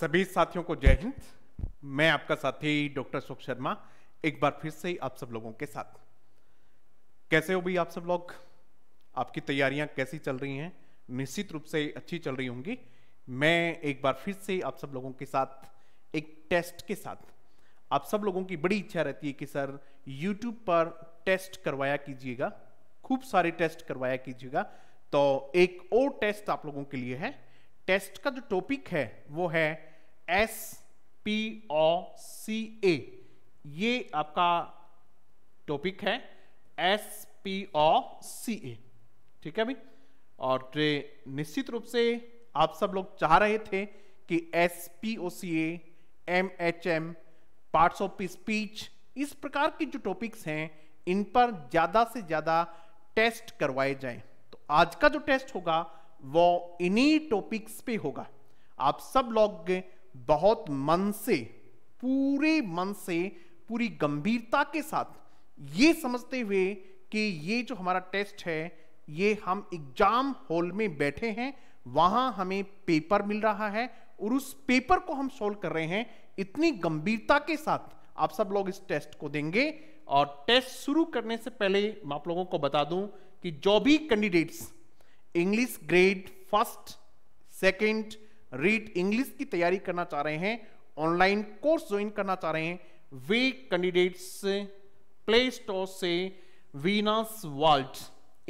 सभी साथियों को जय हिंद मैं आपका साथी डॉक्टर अशोक शर्मा एक बार फिर से आप सब लोगों के साथ कैसे हो भाई आप सब लोग आपकी तैयारियां कैसी चल रही हैं निश्चित रूप से अच्छी चल रही होंगी मैं एक बार फिर से आप सब लोगों के साथ एक टेस्ट के साथ आप सब लोगों की बड़ी इच्छा रहती है कि सर यूट्यूब पर टेस्ट करवाया कीजिएगा खूब सारे टेस्ट करवाया कीजिएगा तो एक और टेस्ट आप लोगों के लिए है टेस्ट का जो टॉपिक है वो है एस पी ओ सी ए ये आपका टॉपिक है एस पी ओ सी ए ठीक है भाई और निश्चित रूप से आप सब लोग चाह रहे थे कि S P O C A M H M parts of speech इस प्रकार की जो टॉपिक्स हैं इन पर ज़्यादा से ज़्यादा टेस्ट करवाए जाएं तो आज का जो टेस्ट होगा वो इन्हीं टॉपिक्स पे होगा आप सब लोग बहुत मन से पूरे मन से पूरी गंभीरता के साथ ये समझते हुए कि ये जो हमारा टेस्ट है ये हम एग्जाम हॉल में बैठे हैं वहां हमें पेपर मिल रहा है और उस पेपर को हम सोल्व कर रहे हैं इतनी गंभीरता के साथ आप सब लोग इस टेस्ट को देंगे और टेस्ट शुरू करने से पहले मैं आप लोगों को बता दूं कि जो भी candidates English grade first second REET English की तैयारी करना चाह रहे हैं ऑनलाइन कोर्स ज्वाइन करना चाह रहे हैं वे कैंडिडेट्स प्ले स्टोर से वीनस वर्ल्ड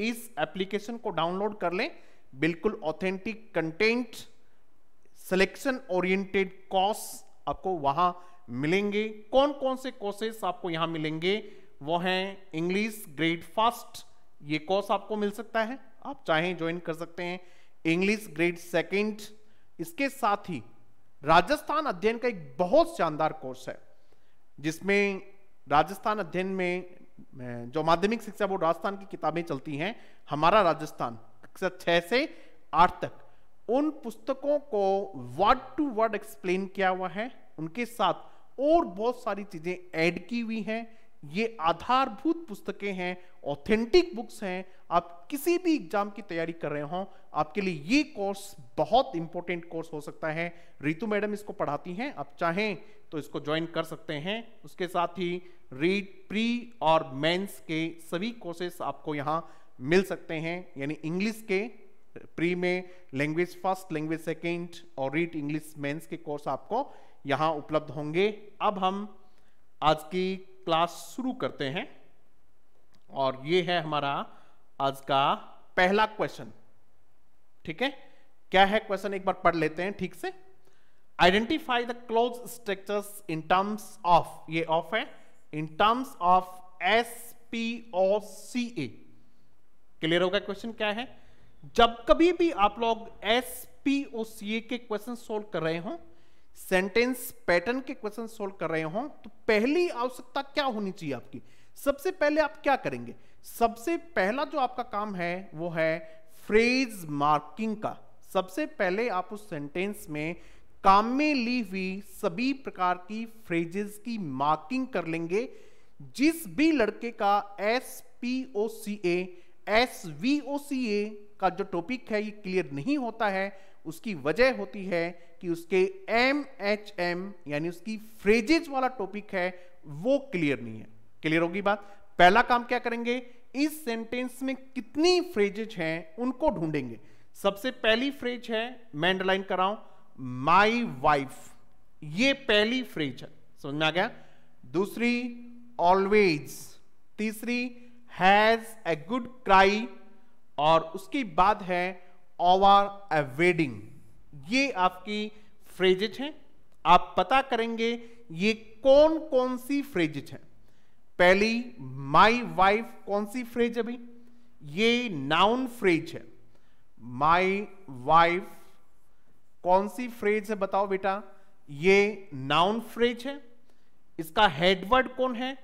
इस एप्लीकेशन को डाउनलोड कर लें बिल्कुल authentic content selection oriented course आपको वहां मिलेंगे कौन कौन से कोर्सेस आपको यहां मिलेंगे वो हैं इंग्लिश ग्रेड फर्स्ट ये कोर्स आपको मिल सकता है आप चाहें ज्वाइन कर सकते हैं इंग्लिश ग्रेड सेकंड इसके साथ ही राजस्थान अध्ययन का एक बहुत शानदार कोर्स है जिसमें राजस्थान अध्ययन में अं, जो माध्यमिक शिक्षा बोर्ड राजस्थान की किताबें चलती हैं हमारा राजस्थान कक्षा छः से आठ तक उन पुस्तकों को वर्ड टू वर्ड एक्सप्लेन किया हुआ है उनके साथ और बहुत सारी चीजें ऐड की हुई हैं ये आधारभूत पुस्तकें हैं ऑथेंटिक बुक्स हैं आप किसी भी एग्जाम की तैयारी कर रहे हो आपके लिए ये कोर्स बहुत इंपॉर्टेंट कोर्स हो सकता है रितु मैडम इसको पढ़ाती हैं आप चाहें तो इसको ज्वाइन कर सकते हैं उसके साथ ही रीड प्री और मेंस के सभी कोर्सेस आपको यहाँ मिल सकते हैं यानी इंग्लिश के प्री में लैंग्वेज फर्स्ट लैंग्वेज सेकेंड और रीड इंग्लिश मेंस के कोर्स आपको यहाँ उपलब्ध होंगे अब हम आज की क्लास शुरू करते हैं और ये है हमारा आज का पहला क्वेश्चन ठीक है क्या है क्वेश्चन एक बार पढ़ लेते हैं ठीक से identify the close structures in terms of ये ऑफ है in terms of S P O C A clear होगा क्वेश्चन क्या है जब कभी भी आप लोग एस पी ओ सी ए के क्वेश्चन सोल्व कर रहे हो सेंटेंस पैटर्न के क्वेश्चन सोल्व कर रहे हो तो पहली आवश्यकता क्या होनी चाहिए आपकी सबसे पहले आप क्या करेंगे सबसे पहला जो आपका काम है वो है फ्रेज मार्किंग का सबसे पहले आप उस सेंटेंस में काम में ली हुई सभी प्रकार की फ्रेजेस की मार्किंग कर लेंगे जिस भी लड़के का S P O C A S V O C A का जो टॉपिक है ये क्लियर नहीं होता है उसकी वजह होती है कि उसके एम एच एम यानी उसकी फ्रेजेज वाला टॉपिक है वो क्लियर नहीं है क्लियर होगी बात पहला काम क्या करेंगे इस सेंटेंस में कितनी फ्रेजेज हैं उनको ढूंढेंगे सबसे पहली फ्रेज है मैं अंडरलाइन कराऊं माई वाइफ ये पहली फ्रेज है समझ में आ गया दूसरी ऑलवेज तीसरी हैज ए गुड क्राई और उसके बाद है ओवर वेडिंग ये आपकी फ्रेजेज हैं आप पता करेंगे ये कौन कौन सी फ्रेजेज हैं पहली माई वाइफ कौन सी फ्रेज अभी ये नाउन फ्रेज है माई वाइफ कौन सी फ्रेज है बताओ बेटा ये नाउन फ्रेज है इसका हेडवर्ड कौन है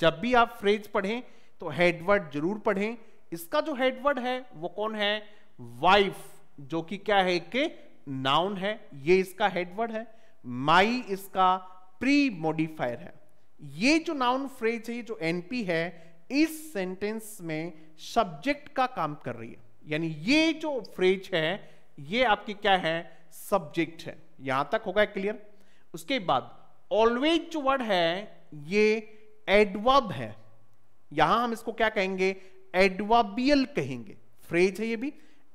जब भी आप फ्रेज पढ़ें तो हेडवर्ड जरूर पढ़ें इसका जो हेडवर्ड है वो कौन है वाइफ जो कि क्या है कि नाउन है ये इसका हेडवर्ड है माई इसका प्री मोडिफायर है ये जो नाउन फ्रेज है जो एनपी है इस सेंटेंस में सब्जेक्ट का काम कर रही है यानी ये जो फ्रेज है ये आपकी क्या है सब्जेक्ट है यहां तक होगा क्लियर उसके बाद ऑलवेज जो वर्ड है ये एडवर्ब है यहां हम इसको क्या कहेंगे एडवाबियल कहेंगे फ्रेज है ये भी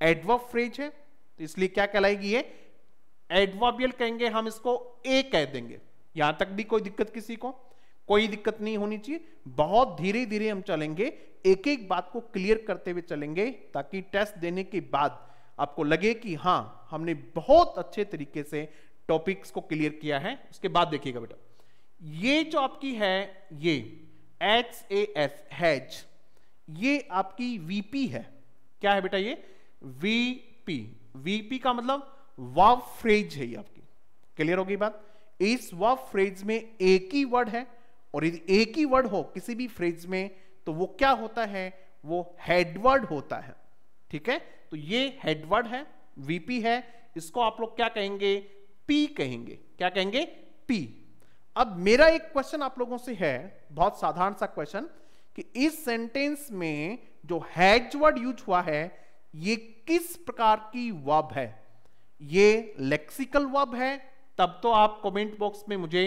एडवर्ब फ्रेज है तो इसलिए क्या कहलाएगी ये एडवर्बियल कहेंगे हम इसको ए कह देंगे यहां तक भी कोई दिक्कत किसी को कोई दिक्कत नहीं होनी चाहिए बहुत धीरे धीरे हम चलेंगे एक एक बात को क्लियर करते हुए चलेंगे ताकि टेस्ट देने के बाद आपको लगे कि हाँ हमने बहुत अच्छे तरीके से टॉपिक्स को क्लियर किया है उसके बाद देखिएगा बेटा ये जो आपकी है ये एच ए एस हैज ये आपकी वीपी है क्या है बेटा ये वीपी वीपी का मतलब वाव फ्रेज है ये आपकी क्लियर होगी बात इस वाव फ्रेज में एक ही वर्ड है और यदि एक ही वर्ड हो किसी भी फ्रेज में तो वो क्या होता है वो हेडवर्ड होता है ठीक है तो ये हेडवर्ड है वीपी है इसको आप लोग क्या कहेंगे पी कहेंगे क्या कहेंगे पी अब मेरा एक क्वेश्चन आप लोगों से है बहुत साधारण सा क्वेश्चन कि इस सेंटेंस में जो हैज वर्ड यूज हुआ है ये किस प्रकार की वब है ये लेक्सिकल वब है तब तो आप कमेंट बॉक्स में मुझे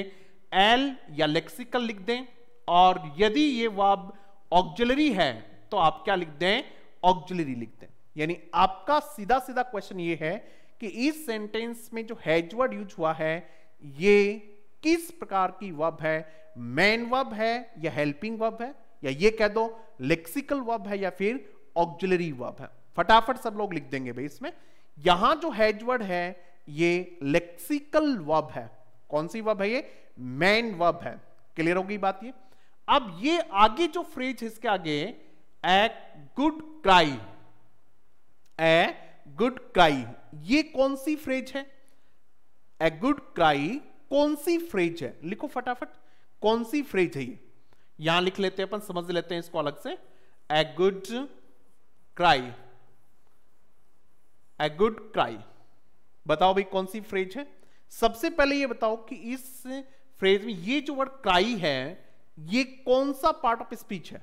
एल या लेक्सिकल लिख दें और यदि ये वब ऑक्जलरी है तो आप क्या लिख दें ऑक्जलरी लिख दें यानी आपका सीधा सीधा क्वेश्चन ये है कि इस सेंटेंस में जो हैजवर्ड यूज हुआ है ये किस प्रकार की वब है मैन वब है या हेल्पिंग वब है या ये कह दो लेक्सिकल वब है या फिर ऑक्जिलरी वब है फटाफट सब लोग लिख देंगे भाई इसमें यहां जो हैजवर्ड है ये लेक्सिकल वब है कौन सी वब है ये मैन वब है क्लियर होगी बात ये अब ये आगे जो फ्रेज इसके आगे a good cry a good cry ये कौन सी फ्रेज है ए गुड क्राई कौन सी फ्रेज है लिखो फटाफट कौन सी फ्रेज है ये यहां लिख लेते हैं अपन समझ लेते हैं इसको अलग से a good cry a good cry बताओ भाई कौन सी फ्रेज है सबसे पहले ये बताओ कि इस फ्रेज में ये जो वर्ड क्राई है ये कौन सा पार्ट ऑफ स्पीच है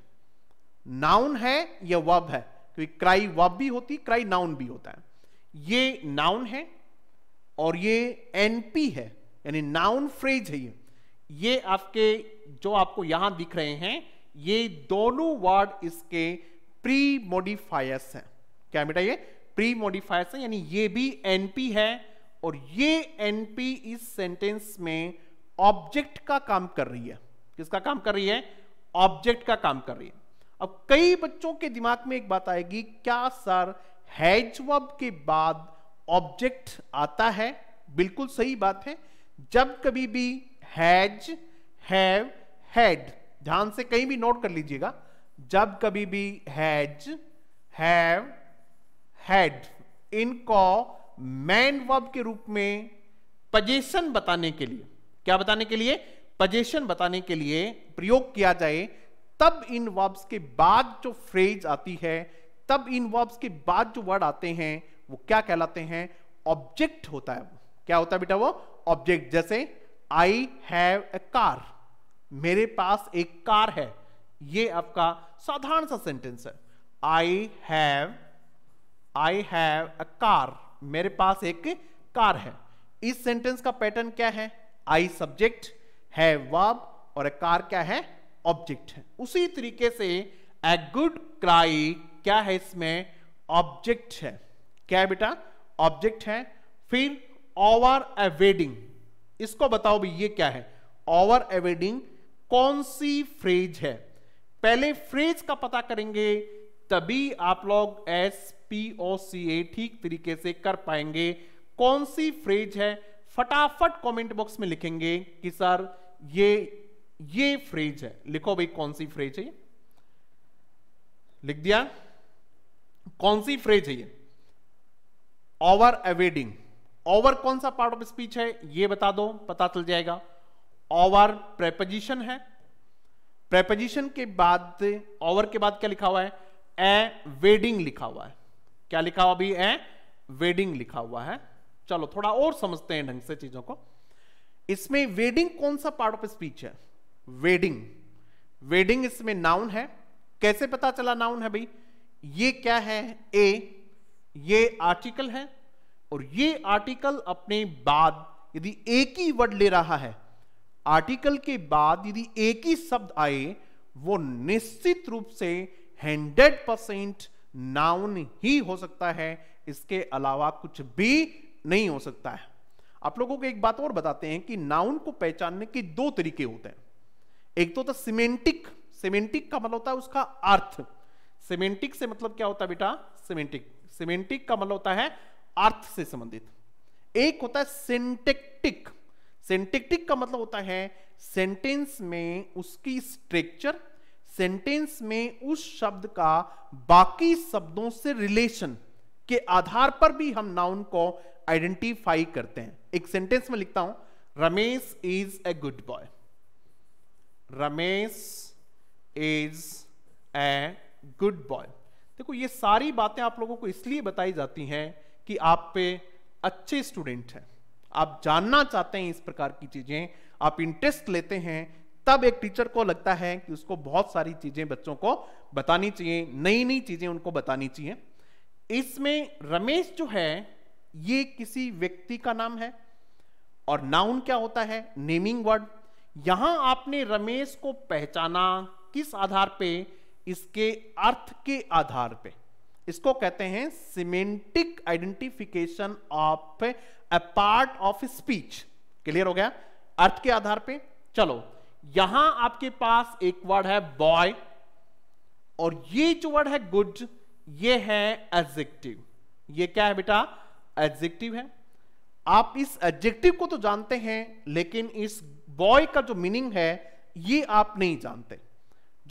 नाउन है या वब है क्योंकि क्राई वब भी होती है क्राई नाउन भी होता है ये नाउन है और ये एनपी है यानी नाउन फ्रेज है ये ये आपके जो आपको यहां दिख रहे हैं ये दोनों वर्ड इसके प्री मोडिफायर्स हैं क्या बेटा ये प्री मोडिफायर से यानी ये भी एनपी है और ये एनपी इस सेंटेंस में ऑब्जेक्ट का काम कर रही है किसका काम कर रही है ऑब्जेक्ट का काम कर रही है अब कई बच्चों के दिमाग में एक बात आएगी क्या सर हैज वर्ब के बाद ऑब्जेक्ट आता है बिल्कुल सही बात है जब कभी भी हैज हैव हैड ध्यान से कहीं भी नोट कर लीजिएगा जब कभी भी हैज हैव हैड इनको मैन वर्ब के रूप में पजेशन बताने के लिए क्या बताने के लिए पजेशन बताने के लिए प्रयोग किया जाए तब इन वर्ब्स के बाद जो फ्रेज आती है तब इन वर्ब्स के बाद जो वर्ड आते हैं वो क्या कहलाते हैं ऑब्जेक्ट होता है क्या होता है बेटा वो ऑब्जेक्ट जैसे आई हैव ए कार मेरे पास एक कार है ये आपका साधारण सा सेंटेंस है I have I have a car मेरे पास एक कार है इस सेंटेंस का पैटर्न क्या है आई सब्जेक्ट है वर्ब और ए कार क्या है ऑब्जेक्ट है उसी तरीके से ए गुड क्राई क्या है इसमें ऑब्जेक्ट है क्या है बेटा ऑब्जेक्ट है फिर ओवर ए वेडिंग इसको बताओ भी ये क्या है ओवर ए वेडिंग कौन सी फ्रेज है पहले फ्रेज का पता करेंगे तभी आप लोग एस पी ओ सी ए ठीक तरीके से कर पाएंगे कौन सी फ्रेज है फटाफट कमेंट बॉक्स में लिखेंगे कि सर ये ये फ्रेज है लिखो भाई कौन सी फ्रेज है ये लिख दिया कौन सी फ्रेज है ये ओवर अवेडिंग ओवर कौन सा पार्ट ऑफ स्पीच है ये बता दो पता चल जाएगा ओवर प्रेपोजिशन है प्रेपोजिशन के बाद ओवर के बाद क्या लिखा हुआ है ए वेडिंग लिखा हुआ है क्या लिखा हुआ अभी ए वेडिंग लिखा हुआ है चलो थोड़ा और समझते हैं ढंग से चीजों को इसमें वेडिंग कौन सा पार्ट ऑफ स्पीच है वेडिंग वेडिंग इसमें नाउन है कैसे पता चला नाउन है भाई ये क्या है ए ये आर्टिकल है और ये आर्टिकल अपने बाद यदि एक ही वर्ड ले रहा है आर्टिकल के बाद यदि एक ही शब्द आए वो निश्चित रूप से हंड्रेड परसेंट नाउन ही हो सकता है इसके अलावा कुछ भी नहीं हो सकता है आप लोगों को एक बात और बताते हैं कि नाउन को पहचानने के दो तरीके होते हैं एक तो होता सिमेंटिक सिमेंटिक का मतलब होता है उसका अर्थ सिमेंटिक से मतलब क्या होता है बेटा सिमेंटिक सिमेंटिक का मतलब होता है अर्थ से संबंधित एक होता है सिंटेक्टिक सिंटेक्टिक का मतलब होता है सेंटेंस में उसकी स्ट्रक्चर सेंटेंस में उस शब्द का बाकी शब्दों से रिलेशन के आधार पर भी हम नाउन को आइडेंटिफाई करते हैं एक सेंटेंस में लिखता हूं Ramesh is a good boy Ramesh is a good boy देखो ये सारी बातें आप लोगों को इसलिए बताई जाती हैं कि आप पे अच्छे स्टूडेंट हैं आप जानना चाहते हैं इस प्रकार की चीजें आप इंटरेस्ट लेते हैं तब एक टीचर को लगता है कि उसको बहुत सारी चीजें बच्चों को बतानी चाहिए नई नई चीजें उनको बतानी चाहिए इसमें रमेश जो है ये किसी व्यक्ति का नाम है और नाउन क्या होता है नेमिंग वर्ड यहां आपने रमेश को पहचाना किस आधार पे इसके अर्थ के आधार पे इसको कहते हैं semantic identification of a part of speech clear हो गया अर्थ के आधार पे चलो यहां आपके पास एक वर्ड है बॉय और ये जो वर्ड है गुड ये है एडजेक्टिव ये क्या है बेटा एडजेक्टिव है आप इस एडजेक्टिव को तो जानते हैं लेकिन इस बॉय का जो मीनिंग है ये आप नहीं जानते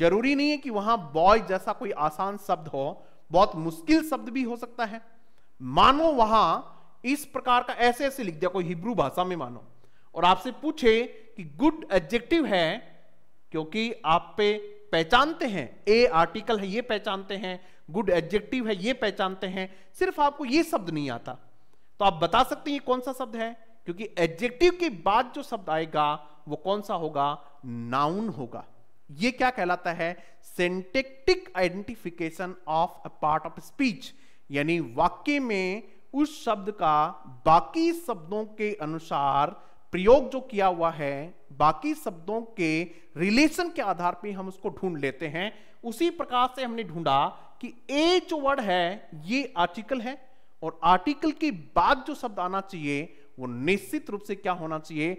जरूरी नहीं है कि वहां बॉय जैसा कोई आसान शब्द हो बहुत मुश्किल शब्द भी हो सकता है मानो वहां इस प्रकार का ऐसे ऐसे लिख दिया कोई हिब्रू भाषा में मानो और आपसे पूछे कि गुड एडजेक्टिव है क्योंकि आप पे पहचानते हैं ए आर्टिकल है ये पहचानते हैं गुड एडजेक्टिव है ये पहचानते हैं सिर्फ आपको ये शब्द नहीं आता तो आप बता सकते हैं कौन सा शब्द है क्योंकि एडजेक्टिव के बाद जो शब्द आएगा वो कौन सा होगा नाउन होगा ये क्या कहलाता है syntactic identification of a part of speech यानी वाक्य में उस शब्द का बाकी शब्दों के अनुसार प्रयोग जो किया हुआ है बाकी शब्दों के रिलेशन के आधार पे हम उसको ढूंढ लेते हैं उसी प्रकार से हमने ढूंढा कि ए जो वर्ड है ये आर्टिकल है और आर्टिकल के बाद जो शब्द आना चाहिए वो निश्चित रूप से क्या होना चाहिए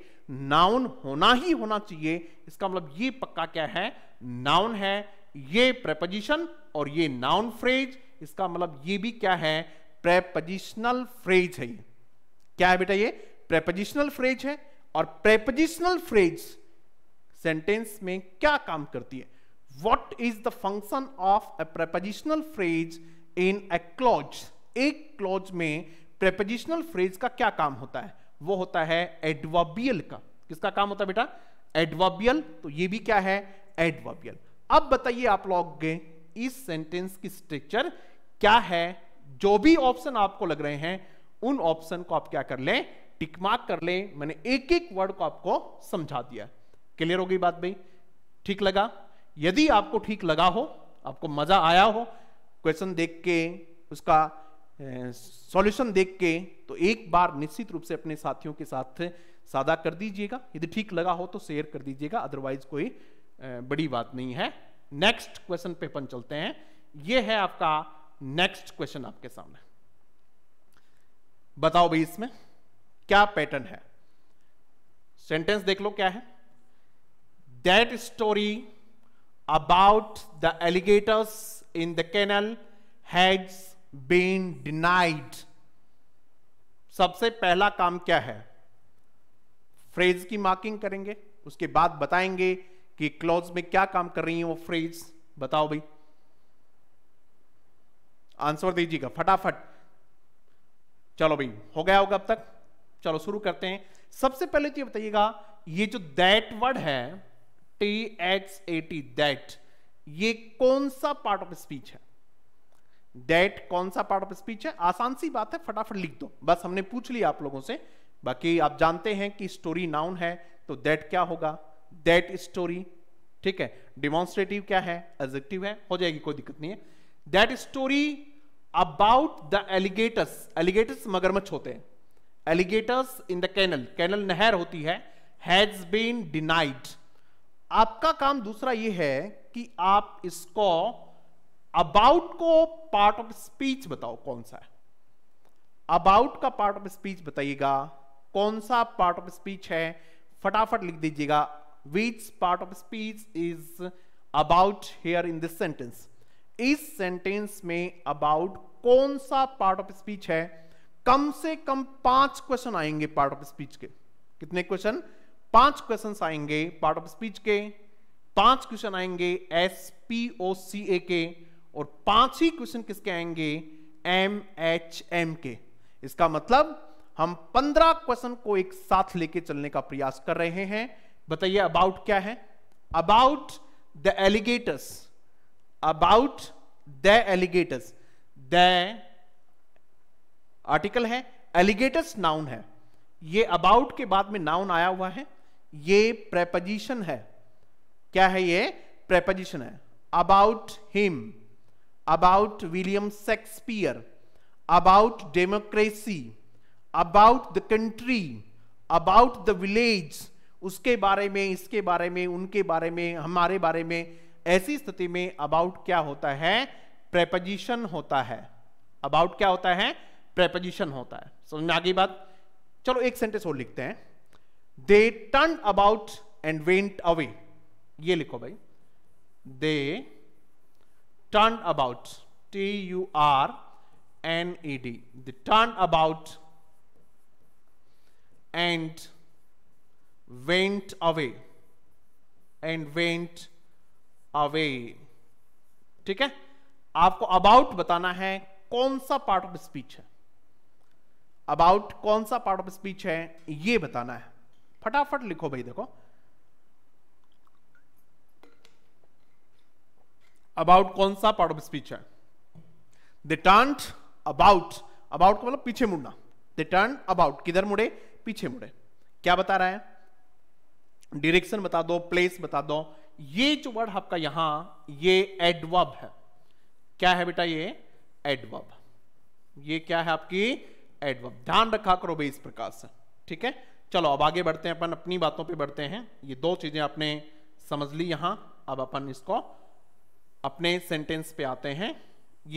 नाउन होना ही होना चाहिए इसका मतलब ये पक्का क्या है नाउन है ये प्रेपोजिशन और ये नाउन फ्रेज इसका मतलब ये भी क्या है प्रेपोजिशनल फ्रेज है क्या है बेटा ये प्रेपोजिशनल फ्रेज है और प्रेपोजिशनल फ्रेज सेंटेंस में क्या काम करती है what is the function of a prepositional phrase in a clause एक क्लॉज में प्रेपोजिशनल फ्रेज का क्या काम होता है वो होता है एडवाबियल का किसका काम होता है बेटा एडवाबियल तो ये भी क्या है एडवाबियल अब बताइए आप लोग इस सेंटेंस की स्ट्रक्चर क्या है जो भी ऑप्शन आपको लग रहे हैं उन ऑप्शन को आप क्या कर लें टिक मार्क कर ले मैंने एक एक वर्ड को आपको समझा दिया क्लियर हो गई बात भाई ठीक लगा यदि आपको ठीक लगा हो आपको मजा आया हो क्वेश्चन देख के उसका सॉल्यूशन देख के तो एक बार निश्चित रूप से अपने साथियों के साथ सादा कर दीजिएगा यदि ठीक लगा हो तो शेयर कर दीजिएगा अदरवाइज कोई बड़ी बात नहीं है नेक्स्ट क्वेश्चन पे अपन चलते हैं यह है आपका नेक्स्ट क्वेश्चन आपके सामने बताओ भाई इसमें क्या पैटर्न है सेंटेंस देख लो क्या है that story about the alligators in the canal has been denied सबसे पहला काम क्या है फ्रेज की मार्किंग करेंगे उसके बाद बताएंगे कि क्लॉज में क्या काम कर रही है वो फ्रेज बताओ भाई आंसर दीजिएगा फटाफट चलो भाई हो गया होगा अब तक चलो शुरू करते हैं सबसे पहले तो ये बताइएगा ये जो दैट वर्ड है T X A T that ये कौन सा पार्ट ऑफ स्पीच है दैट कौन सा पार्ट ऑफ स्पीच है आसान सी बात है फटाफट लिख दो बस हमने पूछ लिया आप लोगों से बाकी आप जानते हैं कि स्टोरी नाउन है तो दैट क्या होगा दैट स्टोरी ठीक है डिमॉन्स्ट्रेटिव क्या है एजेक्टिव है हो जाएगी कोई दिक्कत नहीं है that story about the alligators alligators मगरमच्छ होते हैं alligators in the canal canal नहर होती है हैज बीन डिनाइड आपका काम दूसरा यह है कि आप इसको अबाउट को पार्ट ऑफ स्पीच बताओ कौन सा है अबाउट का पार्ट ऑफ स्पीच बताइएगा कौन सा पार्ट ऑफ स्पीच है फटाफट लिख दीजिएगा which part of speech is about here in this sentence इस सेंटेंस में अबाउट कौन सा पार्ट ऑफ स्पीच है कम से कम पांच क्वेश्चन आएंगे पार्ट ऑफ स्पीच के कितने क्वेश्चन पांच क्वेश्चन आएंगे पार्ट ऑफ स्पीच के पांच क्वेश्चन आएंगे एस पी ओ सी ए के और पांच ही क्वेश्चन किसके आएंगे एम एच एम के इसका मतलब हम पंद्रह क्वेश्चन को एक साथ लेके चलने का प्रयास कर रहे हैं बताइए अबाउट क्या है about the alligators about the alligators the article है एलिगेटस नाउन है ये अबाउट के बाद में नाउन आया हुआ है ये प्रेपोजिशन है क्या है ये प्रेपोजिशन है about him about William Shakespeare about democracy about the country about the village उसके बारे में इसके बारे में उनके बारे में हमारे बारे में ऐसी स्थिति में अबाउट क्या होता है प्रेपोजिशन होता है अबाउट क्या होता है प्रेपोजिशन होता है समझ में आ गई बात चलो एक सेंटेंस और लिखते हैं they turn about and went away ये लिखो भाई they turn about T U R N E D the turn about and went away and went away ठीक है आपको अबाउट बताना है कौन सा पार्ट ऑफ स्पीच है अबाउट कौन सा पार्ट ऑफ स्पीच है ये बताना है फटाफट लिखो भाई देखो अबाउट कौन सा पार्ट ऑफ स्पीच है दे टर्न अबाउट अबाउट का मतलब पीछे मुड़ना दे टर्न अबाउट किधर मुड़े पीछे मुड़े क्या बता रहा है डिरेक्शन बता दो प्लेस बता दो ये जो वर्ड आपका यहां ये एडवर्ब है क्या है बेटा ये एडवर्ब ये क्या है आपकी एडवर्ब ध्यान रखा करो भाई इस प्रकार से ठीक है चलो अब आगे बढ़ते हैं अपन अपनी बातों पे बढ़ते हैं ये दो चीजें आपने समझ ली यहां अब अपन इसको अपने सेंटेंस पे आते हैं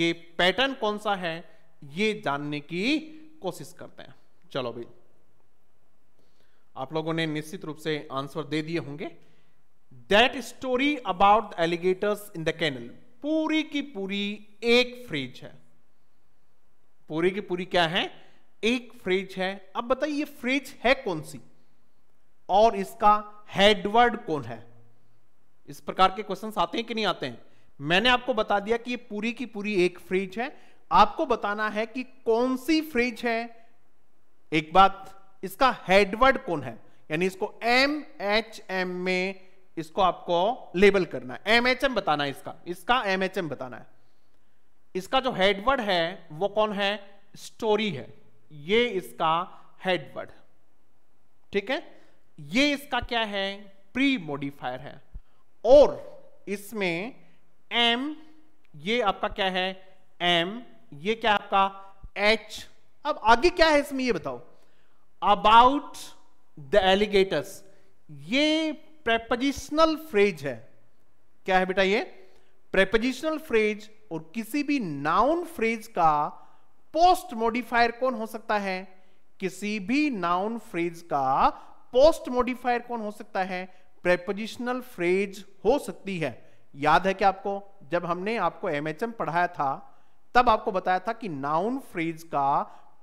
ये पैटर्न कौन सा है ये जानने की कोशिश करते हैं चलो भाई आप लोगों ने निश्चित रूप से आंसर दे दिए होंगे that story about alligators in the canal पूरी की पूरी एक फ्रेज है पूरी की पूरी क्या है एक फ्रेज है अब बताइए ये फ्रेज है कौन सी और इसका हेडवर्ड कौन है इस प्रकार के क्वेश्चन आते हैं कि नहीं आते हैं मैंने आपको बता दिया कि ये पूरी की पूरी एक फ्रेज है आपको बताना है कि कौन सी फ्रेज है एक बात इसका हेडवर्ड कौन है यानी इसको एम एच एम में इसको आपको लेबल करना है एम एच एम बताना है इसका इसका एम एच एम बताना है इसका जो हेडवर्ड है वो कौन है स्टोरी है ये इसका हेडवर्ड ठीक है ये इसका क्या है प्री मोडिफायर है और इसमें एम ये आपका क्या है एम ये क्या आपका एच अब आगे क्या है इसमें ये बताओ अबाउट द एलिगेटर्स ये प्रेपोजिशनल फ्रेज है क्या है बेटा ये प्रेपोजिशनल फ्रेज और किसी भी नाउन फ्रेज का पोस्ट मॉडिफायर कौन हो सकता है किसी भी नाउन फ्रेज का पोस्ट मॉडिफायर कौन हो सकता है प्रेपोजिशनल फ्रेज हो सकती है याद है क्या आपको जब हमने आपको एमएचएम पढ़ाया था तब आपको बताया था कि नाउन फ्रेज का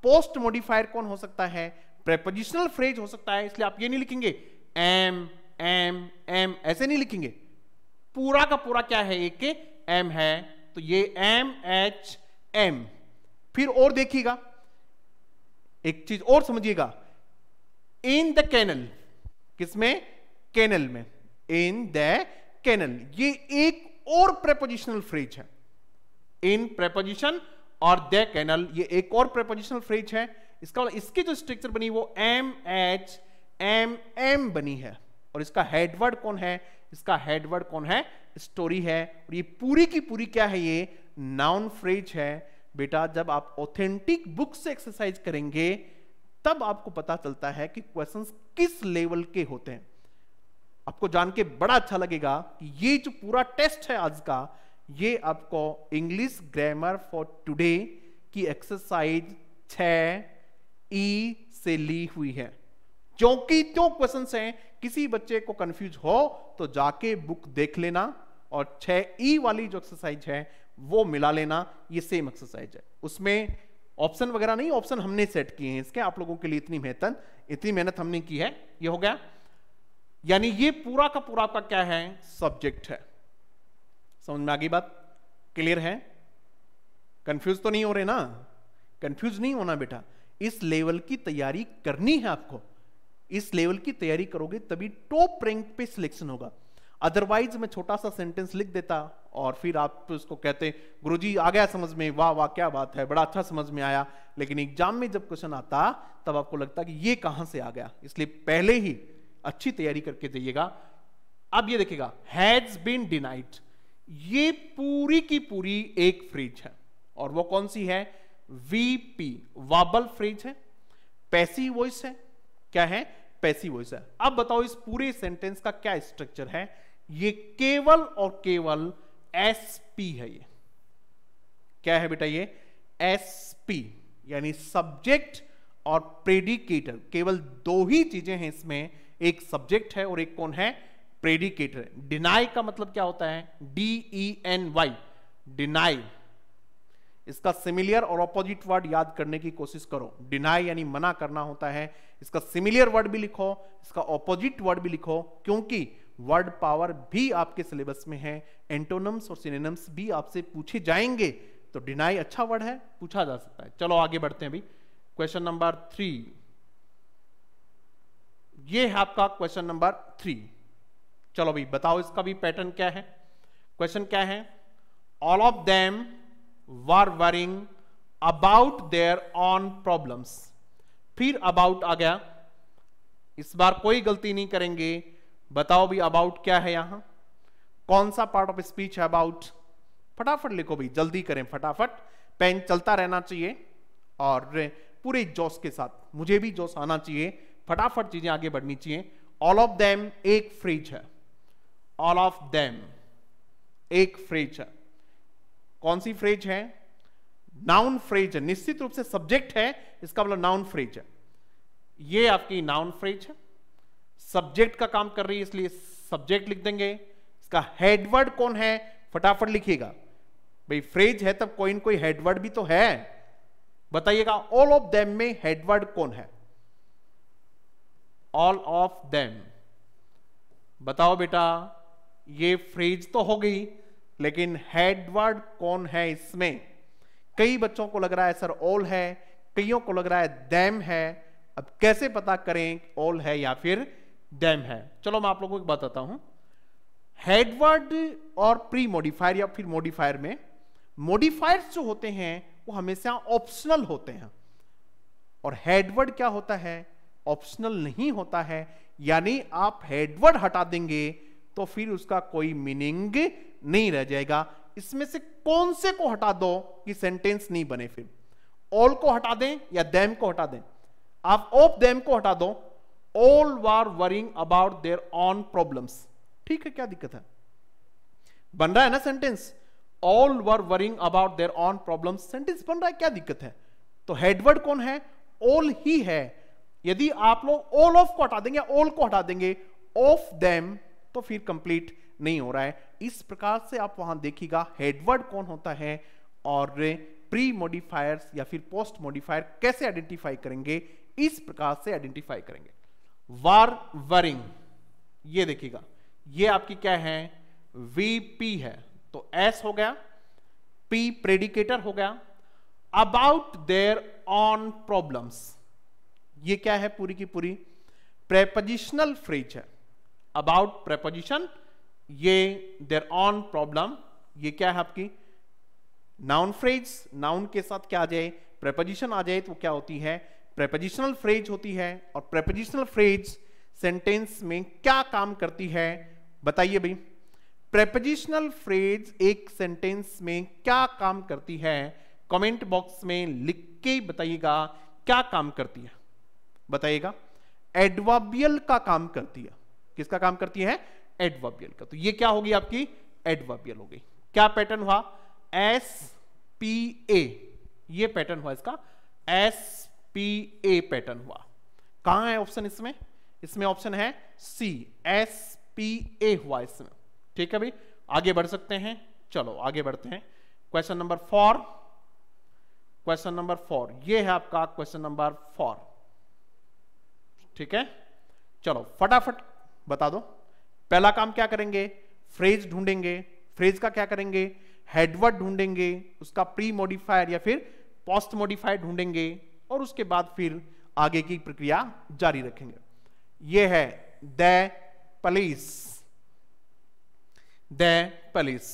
पोस्ट मॉडिफायर कौन हो सकता है प्रेपोजिशनल फ्रेज हो सकता है इसलिए आप ये नहीं लिखेंगे एम एम एम ऐसे नहीं लिखेंगे पूरा का पूरा क्या है एक एम है तो ये एम एच एम फिर और देखिएगा एक चीज और समझिएगा इन द कैनल किसमें कैनल में इन द कैनल ये एक और प्रेपोजिशनल फ्रेज है इन प्रेपोजिशन और द कैनल ये एक और प्रेपोजिशनल फ्रेज है इसका मतलब, इसकी जो स्ट्रक्चर बनी वो एम एच एम एम बनी है और इसका हेडवर्ड कौन है इसका हेडवर्ड कौन है स्टोरी है और ये पूरी की पूरी क्या है ये नाउन फ्रेज है बेटा जब आप ऑथेंटिक बुक से एक्सरसाइज करेंगे तब आपको पता चलता है कि क्वेश्चंस किस लेवल के होते हैं आपको जान के बड़ा अच्छा लगेगा कि ये जो पूरा टेस्ट है आज का ये आपको इंग्लिश ग्रामर फॉर टुडे की एक्सरसाइज छ ई से ली हुई है क्योंकि क्यों क्वेश्चन हैं किसी बच्चे को कंफ्यूज हो तो जाके बुक देख लेना और छह ई वाली जो एक्सरसाइज है वो मिला लेना ये सेम एक्सरसाइज है उसमें ऑप्शन वगैरह नहीं ऑप्शन हमने सेट किए हैं इसके आप लोगों के लिए इतनी मेहनत इतनी मेहनत हमने की है ये हो गया यानी ये पूरा का पूरा का क्या है सब्जेक्ट है समझ में आ गई बात क्लियर है कंफ्यूज तो नहीं हो रहे ना कंफ्यूज नहीं होना बेटा इस लेवल की तैयारी करनी है आपको इस लेवल की तैयारी करोगे तभी टॉप रैंक पे सिलेक्शन होगा अदरवाइज मैं छोटा सा सेंटेंस लिख देता और फिर आप उसको कहते गुरु जी आ गया समझ में वाह वाह क्या बात है बड़ा अच्छा समझ में आया लेकिन एग्जाम में जब क्वेश्चन आता तब आपको लगता कि ये कहां से आ गया इसलिए पहले ही अच्छी तैयारी करके जाइएगा अब ये देखिएगा हैज बीन डिनाइड ये पूरी की पूरी एक फ्रिज है और वो कौन सी है वीपी वाबल फ्रिज है पैसी वॉइस है क्या है पैसी वॉइस है अब बताओ इस पूरे सेंटेंस का क्या स्ट्रक्चर है ये केवल और केवल एसपी है ये क्या है बेटा ये एसपी यानी सब्जेक्ट और प्रेडिकेटर केवल दो ही चीजें हैं इसमें एक सब्जेक्ट है और एक कौन है प्रेडिकेटर डिनाई का मतलब क्या होता है D E N Y deny इसका सिमिलियर और ऑपोजिट वर्ड याद करने की कोशिश करो डिनाई यानी मना करना होता है इसका सिमिलियर वर्ड भी लिखो इसका ऑपोजिट वर्ड भी लिखो क्योंकि वर्ड पावर भी आपके सिलेबस में है एंटोनम्स और सिनेम्स भी आपसे पूछे जाएंगे तो डिनाई अच्छा वर्ड है पूछा जा सकता है चलो आगे बढ़ते हैं भाई क्वेश्चन नंबर थ्री ये है आपका क्वेश्चन नंबर थ्री चलो भाई बताओ इसका भी पैटर्न क्या है क्वेश्चन क्या है all of them were worrying about their own problems फिर अबाउट आ गया इस बार कोई गलती नहीं करेंगे बताओ भी अबाउट क्या है यहां कौन सा पार्ट ऑफ स्पीच है अबाउट फटाफट लिखो भाई जल्दी करें फटाफट पेन चलता रहना चाहिए और पूरे जोश के साथ मुझे भी जोश आना चाहिए फटाफट चीजें आगे बढ़नी चाहिए ऑल ऑफ देम एक फ्रिज है ऑल ऑफ देम एक फ्रिज है कौन सी फ्रिज है नाउन फ्रेज निश्चित रूप से सब्जेक्ट है इसका मतलब नाउन फ्रिज है ये आपकी नाउन फ्रिज है सब्जेक्ट का काम कर रही है इसलिए सब्जेक्ट लिख देंगे इसका हेडवर्ड कौन है फटाफट लिखिएगा भाई फ्रेज है तब कोई कोई हेडवर्ड भी तो है बताइएगा ऑल ऑफ देम में हेडवर्ड कौन है ऑल ऑफ देम बताओ बेटा ये फ्रेज तो हो गई लेकिन हेडवर्ड कौन है इसमें कई बच्चों को लग रहा है सर ऑल है कईयों को लग रहा है दैम है अब कैसे पता करें ऑल है या फिर डैम है चलो मैं आप लोगों को बताता हूं हेडवर्ड और प्री मॉडिफायर या फिर मॉडिफायर में मॉडिफायर्स जो होते हैं वो हमेशा ऑप्शनल होते हैं और हेडवर्ड क्या होता है ऑप्शनल नहीं होता है यानी आप हेडवर्ड हटा देंगे तो फिर उसका कोई मीनिंग नहीं रह जाएगा इसमें से कौन से को हटा दो कि सेंटेंस नहीं बने फिर ऑल को हटा दें या देम को हटा दें आप ऑफ देम को हटा दो all were worrying about their own problems ठीक है क्या दिक्कत है बन रहा है ना sentence all were worrying about their own problem sentence बन रहा है क्या दिक्कत है तो हेडवर्ड कौन है ऑल ही है यदि आप लोग ऑल ऑफ को हटा देंगे ऑल को हटा देंगे ऑफ देम तो फिर कंप्लीट नहीं हो रहा है इस प्रकार से आप वहां देखिएगा हेडवर्ड कौन होता है और प्री मॉडिफायर्स या फिर पोस्ट मॉडिफायर कैसे आइडेंटिफाई करेंगे इस प्रकार से आइडेंटिफाई करेंगे वार वरिंग ये देखिएगा ये आपकी क्या है वीपी है तो एस हो गया पी प्रेडिकेटर हो गया अबाउट देयर ऑन प्रॉब्लम्स ये क्या है पूरी की पूरी प्रेपोजिशनल फ्रेज है अबाउट प्रेपोजिशन ये देयर ऑन प्रॉब्लम ये क्या है आपकी नाउन फ्रेज नाउन के साथ क्या आ जाए प्रेपोजिशन आ जाए तो क्या होती है प्रेपोजिशनल फ्रेज होती है और प्रेपोजिशनल फ्रेज सेंटेंस में क्या काम करती है बताइए भाई प्रेपोजिशनल फ्रेज एक सेंटेंस में क्या काम करती है कमेंट बॉक्स में लिख के बताइएगा क्या काम करती है बताइएगा एडवाबियल का काम करती है किसका काम करती है एडवाबियल का तो ये क्या होगी आपकी एडवाबियल हो गई क्या पैटर्न हुआ एस पी ए ये पैटर्न हुआ इसका एस पी ए पैटर्न हुआ कहां है ऑप्शन इसमें इसमें ऑप्शन है सी एस पी ए हुआ इसमें ठीक है भाई आगे बढ़ सकते हैं चलो आगे बढ़ते हैं question number four question number four ये है आपका क्वेश्चन नंबर फोर ठीक है चलो फटाफट बता दो पहला काम क्या करेंगे फ्रेज ढूंढेंगे फ्रेज का क्या करेंगे हेडवर्ड ढूंढेंगे उसका प्री मॉडिफायर या फिर पोस्ट मॉडिफायर ढूंढेंगे और उसके बाद फिर आगे की प्रक्रिया जारी रखेंगे यह है the police the police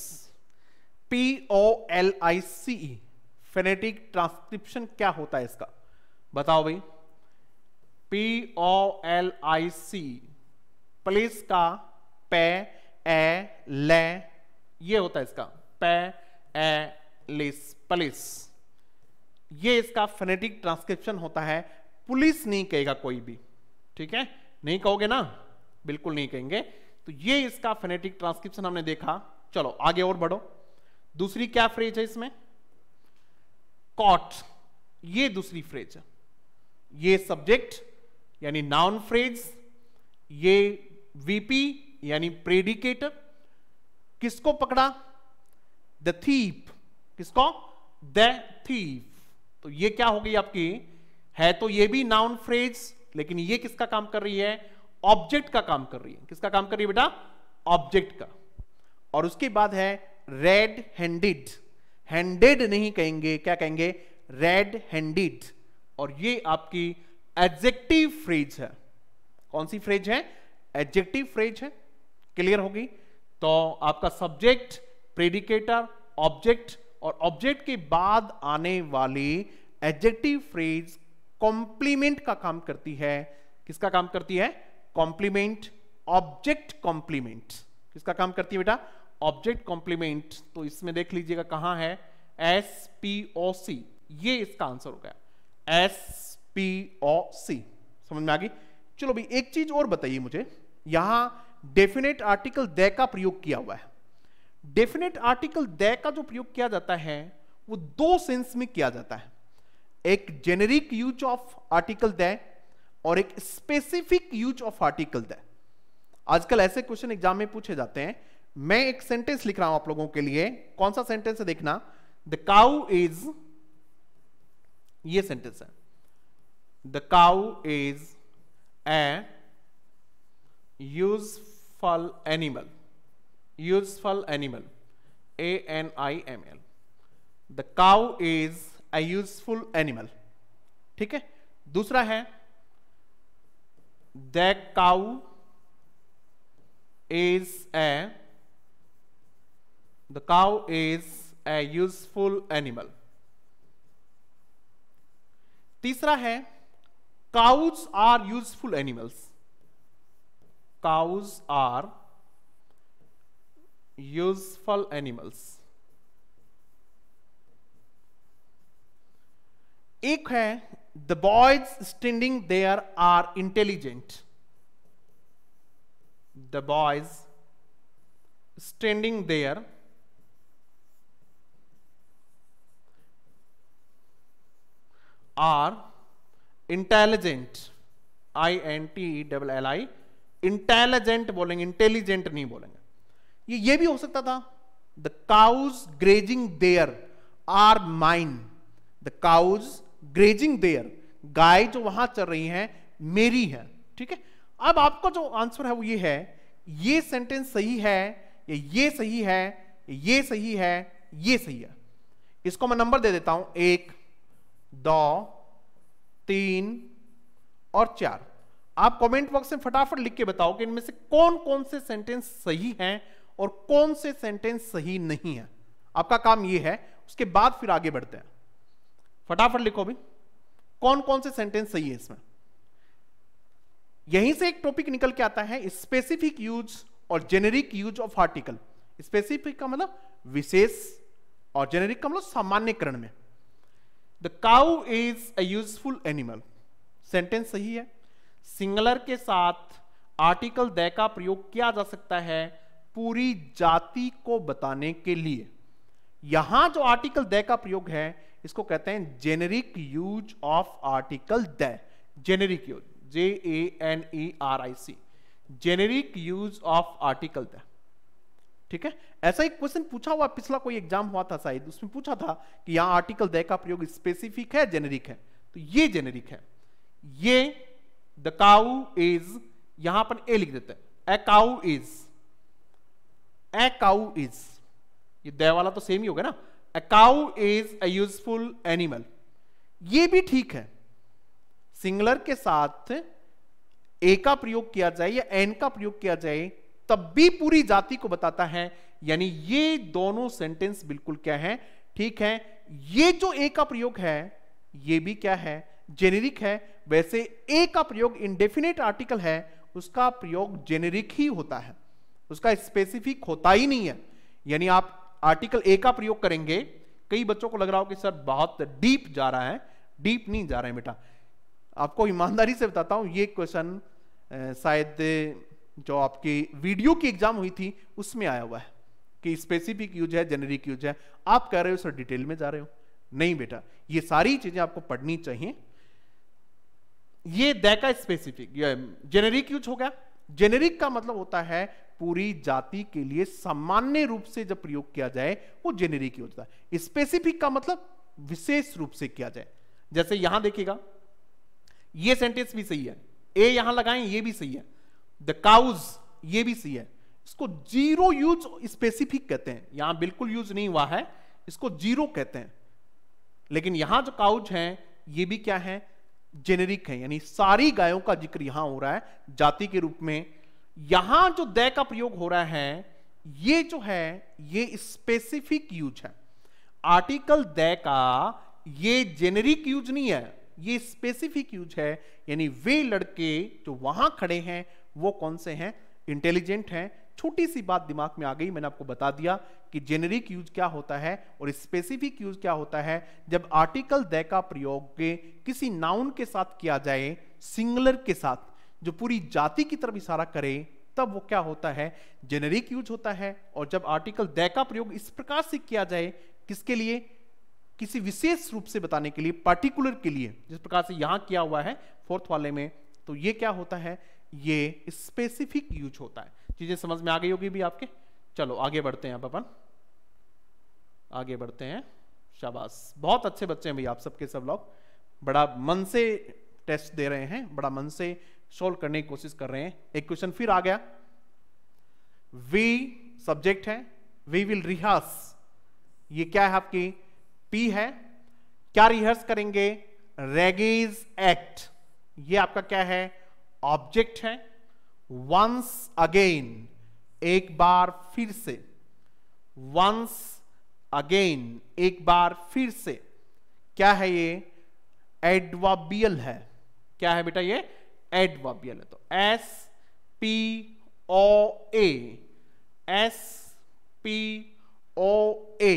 P O L I C E phonetic transcription क्या होता है इसका बताओ भाई P O L I C e। Police का पे ए ले ये होता है इसका पे ए लिस पुलिस ये इसका फेनेटिक ट्रांसक्रिप्शन होता है पुलिस नहीं कहेगा कोई भी ठीक है नहीं कहोगे ना बिल्कुल नहीं कहेंगे तो ये इसका फेनेटिक ट्रांसक्रिप्शन हमने देखा चलो आगे और बढ़ो दूसरी क्या फ्रेज है इसमें कॉट ये दूसरी फ्रेज है ये सब्जेक्ट यानी नाउन फ्रेज ये वीपी यानी प्रेडिकेटर किसको पकड़ा द थीप किसको द थीप तो ये क्या हो गई आपकी है तो ये भी नाउन फ्रेज लेकिन ये किसका काम कर रही है ऑब्जेक्ट का काम कर रही है किसका काम कर रही है बेटा ऑब्जेक्ट का और उसके बाद है रेड हैंडेड हैंडेड नहीं कहेंगे क्या कहेंगे रेड हैंडेड और ये आपकी एडजेक्टिव फ्रेज है कौन सी फ्रेज है एडजेक्टिव फ्रेज है क्लियर होगी तो आपका सब्जेक्ट प्रेडिकेटर ऑब्जेक्ट और ऑब्जेक्ट के बाद आने वाली एडजेक्टिव फ्रेज कॉम्प्लीमेंट का काम करती है किसका काम करती है कॉम्प्लीमेंट ऑब्जेक्ट कॉम्प्लीमेंट किसका काम करती है बेटा ऑब्जेक्ट कॉम्प्लीमेंट तो इसमें देख लीजिएगा कहां है एस पी ओ सी ये इसका आंसर हो गया एस पी ओ सी समझ में आ गई चलो भाई एक चीज और बताइए मुझे यहां डेफिनेट आर्टिकल दे का प्रयोग किया हुआ है डेफिनेट आर्टिकल द का जो प्रयोग किया जाता है वो दो सेंस में किया जाता है एक generic use of article the और एक specific use of article the आजकल ऐसे क्वेश्चन एग्जाम में पूछे जाते हैं मैं एक सेंटेंस लिख रहा हूं आप लोगों के लिए कौन सा सेंटेंस है देखना द काउ इज ये सेंटेंस है the cow is a useful animal useful animal a n i m l the cow is a useful animal ठीक है दूसरा है the cow is a the cow is a useful animal तीसरा है cows are useful animals cows are useful animals एक है the boys standing there are intelligent the boys standing there are intelligent I N T double L I intelligent बोलेंगे intelligent नहीं बोलेंगे ये ये भी हो सकता था the cows grazing there are mine the cows grazing there गाय जो वहां चल रही हैं मेरी है ठीक है अब आपका जो आंसर है वो ये है ये सेंटेंस सही है या ये सही है ये सही है ये सही है इसको मैं नंबर दे देता हूं एक दो तीन और चार आप कमेंट बॉक्स में फटाफट लिख के बताओ कि इनमें से कौन कौन से सेंटेंस सही हैं और कौन से सेंटेंस सही नहीं है आपका काम यह है उसके बाद फिर आगे बढ़ते हैं फटाफट लिखो भी कौन कौन से सेंटेंस सही है इसमें यहीं से एक टॉपिक निकल के आता है स्पेसिफिक यूज और generic use of article specific का मतलब विशेष और जेनेरिक का मतलब सामान्यकरण में the cow is a useful animal sentence सही है सिंगलर के साथ आर्टिकल द का प्रयोग किया जा सकता है पूरी जाति को बताने के लिए यहां जो आर्टिकल द का प्रयोग है इसको कहते हैं generic use of article the generic use J A N E R I C generic use of article the ठीक है ऐसा एक क्वेश्चन पूछा हुआ पिछला कोई एग्जाम हुआ था शायद उसमें पूछा था कि यहां आर्टिकल द का प्रयोग स्पेसिफिक है जेनेरिक है तो ये जेनेरिक है ये द काउ इज यहां पर ए लिख देते हैं a cow is a cow is ये दया वाला तो सेम ही होगा ना a cow is a useful animal ये भी ठीक है सिंगलर के साथ ए का प्रयोग किया जाए या एन का प्रयोग किया जाए तब भी पूरी जाति को बताता है यानी ये दोनों सेंटेंस बिल्कुल क्या है ठीक है ये जो ए का प्रयोग है ये भी क्या है जेनेरिक है वैसे ए का प्रयोग इनडेफिनेट आर्टिकल है उसका प्रयोग जेनेरिक ही होता है उसका स्पेसिफिक होता ही नहीं है यानी आप आर्टिकल ए का प्रयोग करेंगे कई बच्चों को लग रहा हो कि सर बहुत डीप जा रहा है डीप नहीं जा रहा है बेटा आपको ईमानदारी से बताता हूं ये क्वेश्चन शायद जो आपकी वीडियो की एग्जाम हुई थी उसमें आया हुआ है कि स्पेसिफिक यूज है जेनेरिक यूज है आप कह रहे हो सर डिटेल में जा रहे हो नहीं बेटा ये सारी चीजें आपको पढ़नी चाहिए ये दैका स्पेसिफिक जेनेरिक यूज हो गया जेनेरिक का मतलब होता है पूरी जाति के लिए सामान्य रूप से जब प्रयोग किया जाए वो जेनेरिक यूज होता है स्पेसिफिक का मतलब विशेष रूप से किया जाए जैसे यहां देखिएगा ये सेंटेंस भी सही है ए यहां लगाएं ये भी सही है द काउज ये भी सही है इसको जीरो यूज स्पेसिफिक कहते हैं यहां बिल्कुल यूज नहीं हुआ है इसको जीरो कहते हैं लेकिन यहां जो काउज हैं ये भी क्या है जेनेरिक है यानी सारी गायों का जिक्र यहां हो रहा है जाति के रूप में यहां जो द का प्रयोग हो रहा है ये जो है ये स्पेसिफिक यूज है आर्टिकल दय का ये जेनेरिक यूज नहीं है ये स्पेसिफिक यूज है यानी वे लड़के जो वहां खड़े हैं वो कौन से हैं इंटेलिजेंट हैं छोटी सी बात दिमाग में आ गई मैंने आपको बता दिया कि जेनेरिक यूज क्या होता है और स्पेसिफिक यूज क्या होता है जब आर्टिकल द का प्रयोग किसी नाउन के साथ किया जाए सिंगलर के साथ जो पूरी जाति की तरफ इशारा करे तब वो क्या होता है जेनेरिक यूज होता है और जब आर्टिकल द का प्रयोग इस प्रकार से किया जाए किसके लिए किसी विशेष रूप से बताने के लिए पर्टिकुलर के लिए जिस प्रकार से यहां किया हुआ है फोर्थ वाले में तो ये क्या होता है ये स्पेसिफिक यूज होता है चीजें समझ में आ गई होगी भी आपके चलो आगे बढ़ते हैं आप अपन आगे बढ़ते हैं शाबाश बहुत अच्छे बच्चे हैं भाई आप सबके सब, सब लोग बड़ा मन से टेस्ट दे रहे हैं बड़ा मन से सोल्व करने की कोशिश कर रहे हैं एक क्वेश्चन फिर आ गया वी सब्जेक्ट है वी विल रिहर्स ये क्या है आपकी पी है क्या रिहर्स करेंगे रेगीज एक्ट ये आपका क्या है ऑब्जेक्ट है वंस अगेन एक बार फिर से वंस अगेन एक बार फिर से क्या है ये एडवाबियल है क्या है बेटा ये એડવર્બિયલ હતો तो P O A S P O A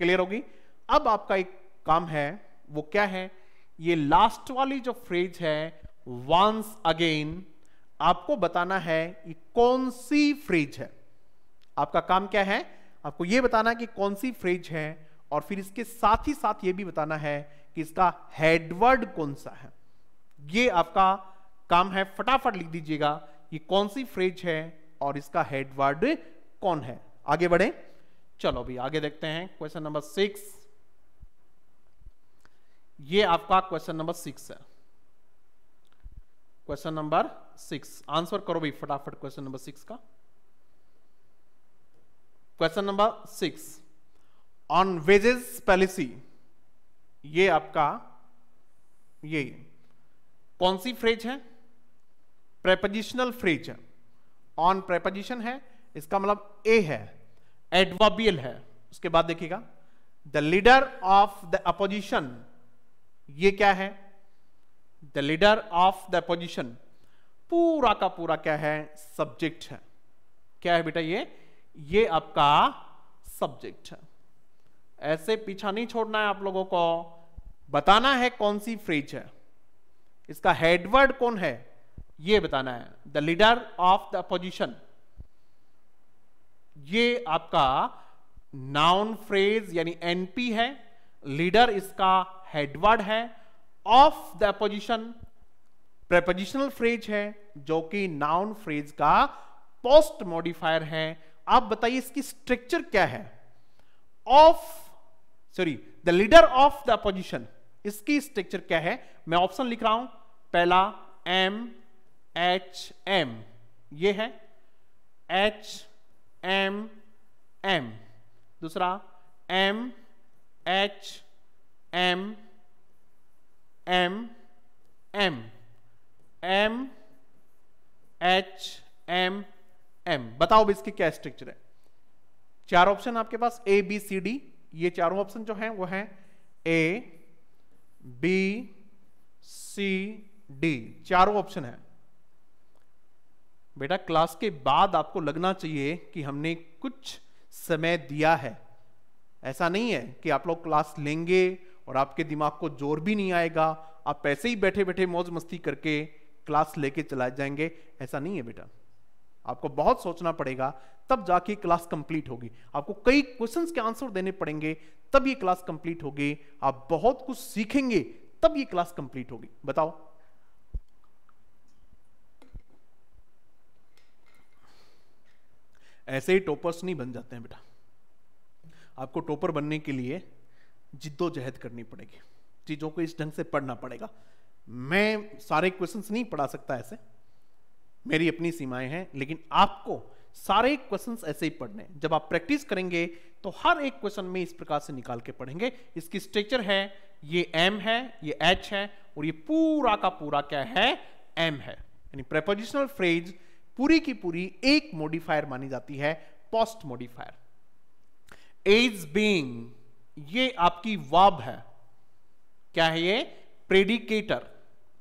clear होगी अब आपका एक काम है वो क्या है ये लास्ट वाली जो फ्रेज है वंस अगेन आपको बताना है ये कौन सी फ्रेज है आपका काम क्या है आपको ये बताना है कि कौन सी फ्रेज है और फिर इसके साथ ही साथ ये भी बताना है कि इसका हेडवर्ड कौन सा है ये आपका काम है फटाफट लिख दीजिएगा ये कौन सी फ्रेज है और इसका हेडवर्ड कौन है आगे बढ़े चलो भी आगे देखते हैं क्वेश्चन नंबर सिक्स ये आपका क्वेश्चन नंबर सिक्स है क्वेश्चन नंबर सिक्स आंसर करो भाई फटाफट क्वेश्चन नंबर सिक्स का question number six on wages policy ये आपका ये कौन सी फ्रेज है प्रेपोजिशनल फ्रेज ऑन प्रेपोजिशन है इसका मतलब ए है एडवाबियल है उसके बाद देखिएगा the leader of the opposition ये क्या है the leader of the opposition पूरा का पूरा क्या है सब्जेक्ट है क्या है बेटा ये ये आपका सब्जेक्ट है ऐसे पीछा नहीं छोड़ना है आप लोगों को बताना है कौन सी फ्रेज है इसका हेडवर्ड कौन है ये बताना है the leader of the opposition ये आपका नाउन फ्रेज यानी एनपी है लीडर इसका हेडवर्ड है of the opposition prepositional phrase है जो कि नाउन फ्रेज का पोस्ट मॉडिफायर है आप बताइए इसकी स्ट्रक्चर क्या है of sorry the leader of the opposition इसकी स्ट्रक्चर क्या है मैं ऑप्शन लिख रहा हूं पहला एम एच एम ये है एच एम एम दूसरा M H M M M M H M M बताओ अब इसकी क्या स्ट्रक्चर है चार ऑप्शन आपके पास ए बी सी डी ये चारों ऑप्शन जो हैं वो हैं ए बी सी डी चारों ऑप्शन है बेटा क्लास के बाद आपको लगना चाहिए कि हमने कुछ समय दिया है ऐसा नहीं है कि आप लोग क्लास लेंगे और आपके दिमाग को जोर भी नहीं आएगा आप ऐसे ही बैठे बैठे मौज मस्ती करके क्लास लेके चला जाएंगे ऐसा नहीं है बेटा आपको बहुत सोचना पड़ेगा तब जाके क्लास कंप्लीट होगी आपको कई क्वेश्चंस के आंसर देने पड़ेंगे तब ये क्लास कंप्लीट होगी आप बहुत कुछ सीखेंगे तब ये क्लास कंप्लीट होगी बताओ ऐसे ही टॉपर्स नहीं बन जाते हैं बेटा आपको टॉपर बनने के लिए जिद्दोजहद करनी पड़ेगी चीज़ों को इस ढंग से पढ़ना पड़ेगा मैं सारे क्वेश्चंस नहीं पढ़ा सकता ऐसे मेरी अपनी सीमाएं हैं लेकिन आपको सारे क्वेश्चंस ऐसे ही पढ़ने जब आप प्रैक्टिस करेंगे तो हर एक क्वेश्चन में इस प्रकार से निकाल के पढ़ेंगे इसकी स्ट्रक्चर है ये एम है ये एच है और ये पूरा का पूरा क्या है एम है यानी प्रेपोजिशनल फ्रेज पूरी की पूरी एक मोडिफायर मानी जाती है पोस्ट मोडिफायर एज बींग ये आपकी वाब है क्या है ये प्रेडिकेटर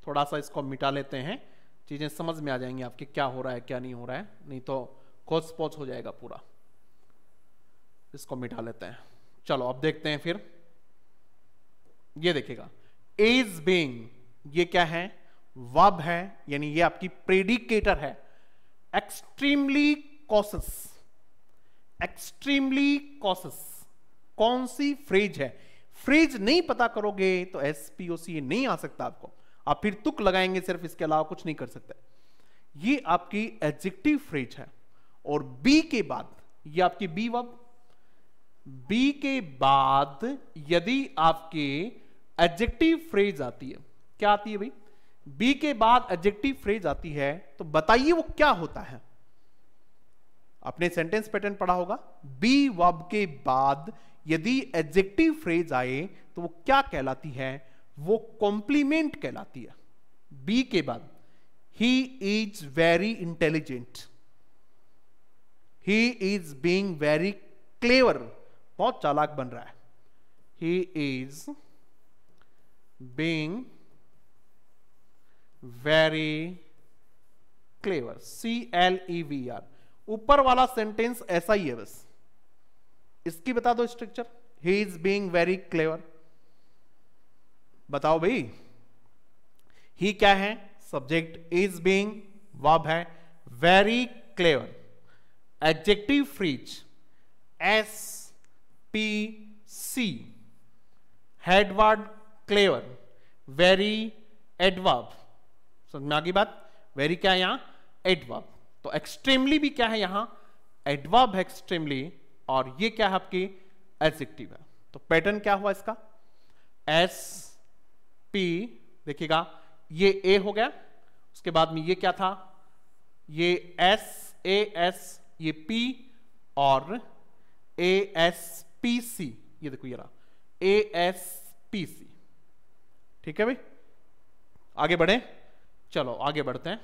थोड़ा सा इसको मिटा लेते हैं चीजें समझ में आ जाएंगी आपके क्या हो रहा है क्या नहीं हो रहा है नहीं तो खोज पोच हो जाएगा पूरा इसको मिटा लेते हैं चलो अब देखते हैं फिर ये देखेगा एज बींग ये क्या है वब है यानी ये आपकी प्रेडिकेटर है एक्सट्रीमली कॉसस एक्सट्रीमली कॉसस कौन सी फ्रेज है फ्रेज नहीं पता करोगे तो एसपीओसी नहीं आ सकता आपको आप फिर तुक लगाएंगे सिर्फ इसके अलावा कुछ नहीं कर सकते ये आपकी एडजेक्टिव फ्रेज है और बी के बाद ये आपकी बी वब बी के बाद यदि आपके एडजेक्टिव फ्रेज आती है क्या आती है भाई बी के बाद एडजेक्टिव फ्रेज आती है तो बताइए वो क्या होता है आपने सेंटेंस पैटर्न पढ़ा होगा बी वब के बाद यदि एडजेक्टिव फ्रेज आए तो वो क्या कहलाती है वो कॉम्प्लीमेंट कहलाती है बी के बाद he is very intelligent he is being very clever बहुत चालाक बन रहा है he is being very clever C L E V R ऊपर वाला सेंटेंस ऐसा ही है बस इसकी बता दो structure he is being very clever बताओ भाई ही क्या है सब्जेक्ट इज बींग वब है very clever adjective phrase S P C headword clever very adverb समझ में आगे बात वेरी क्या है यहां एडवर्ब तो एक्सट्रीमली भी क्या है यहां एडवर्ब एक्सट्रीमली और ये क्या है आपकी एडजेक्टिव है तो पैटर्न क्या हुआ इसका एस पी देखिएगा ये ए हो गया उसके बाद में ये क्या था ये एस ए एस ये पी और ए एस पी सी ये देखो ये रहा ए एस पी सी ठीक है भाई आगे बढ़े चलो आगे बढ़ते हैं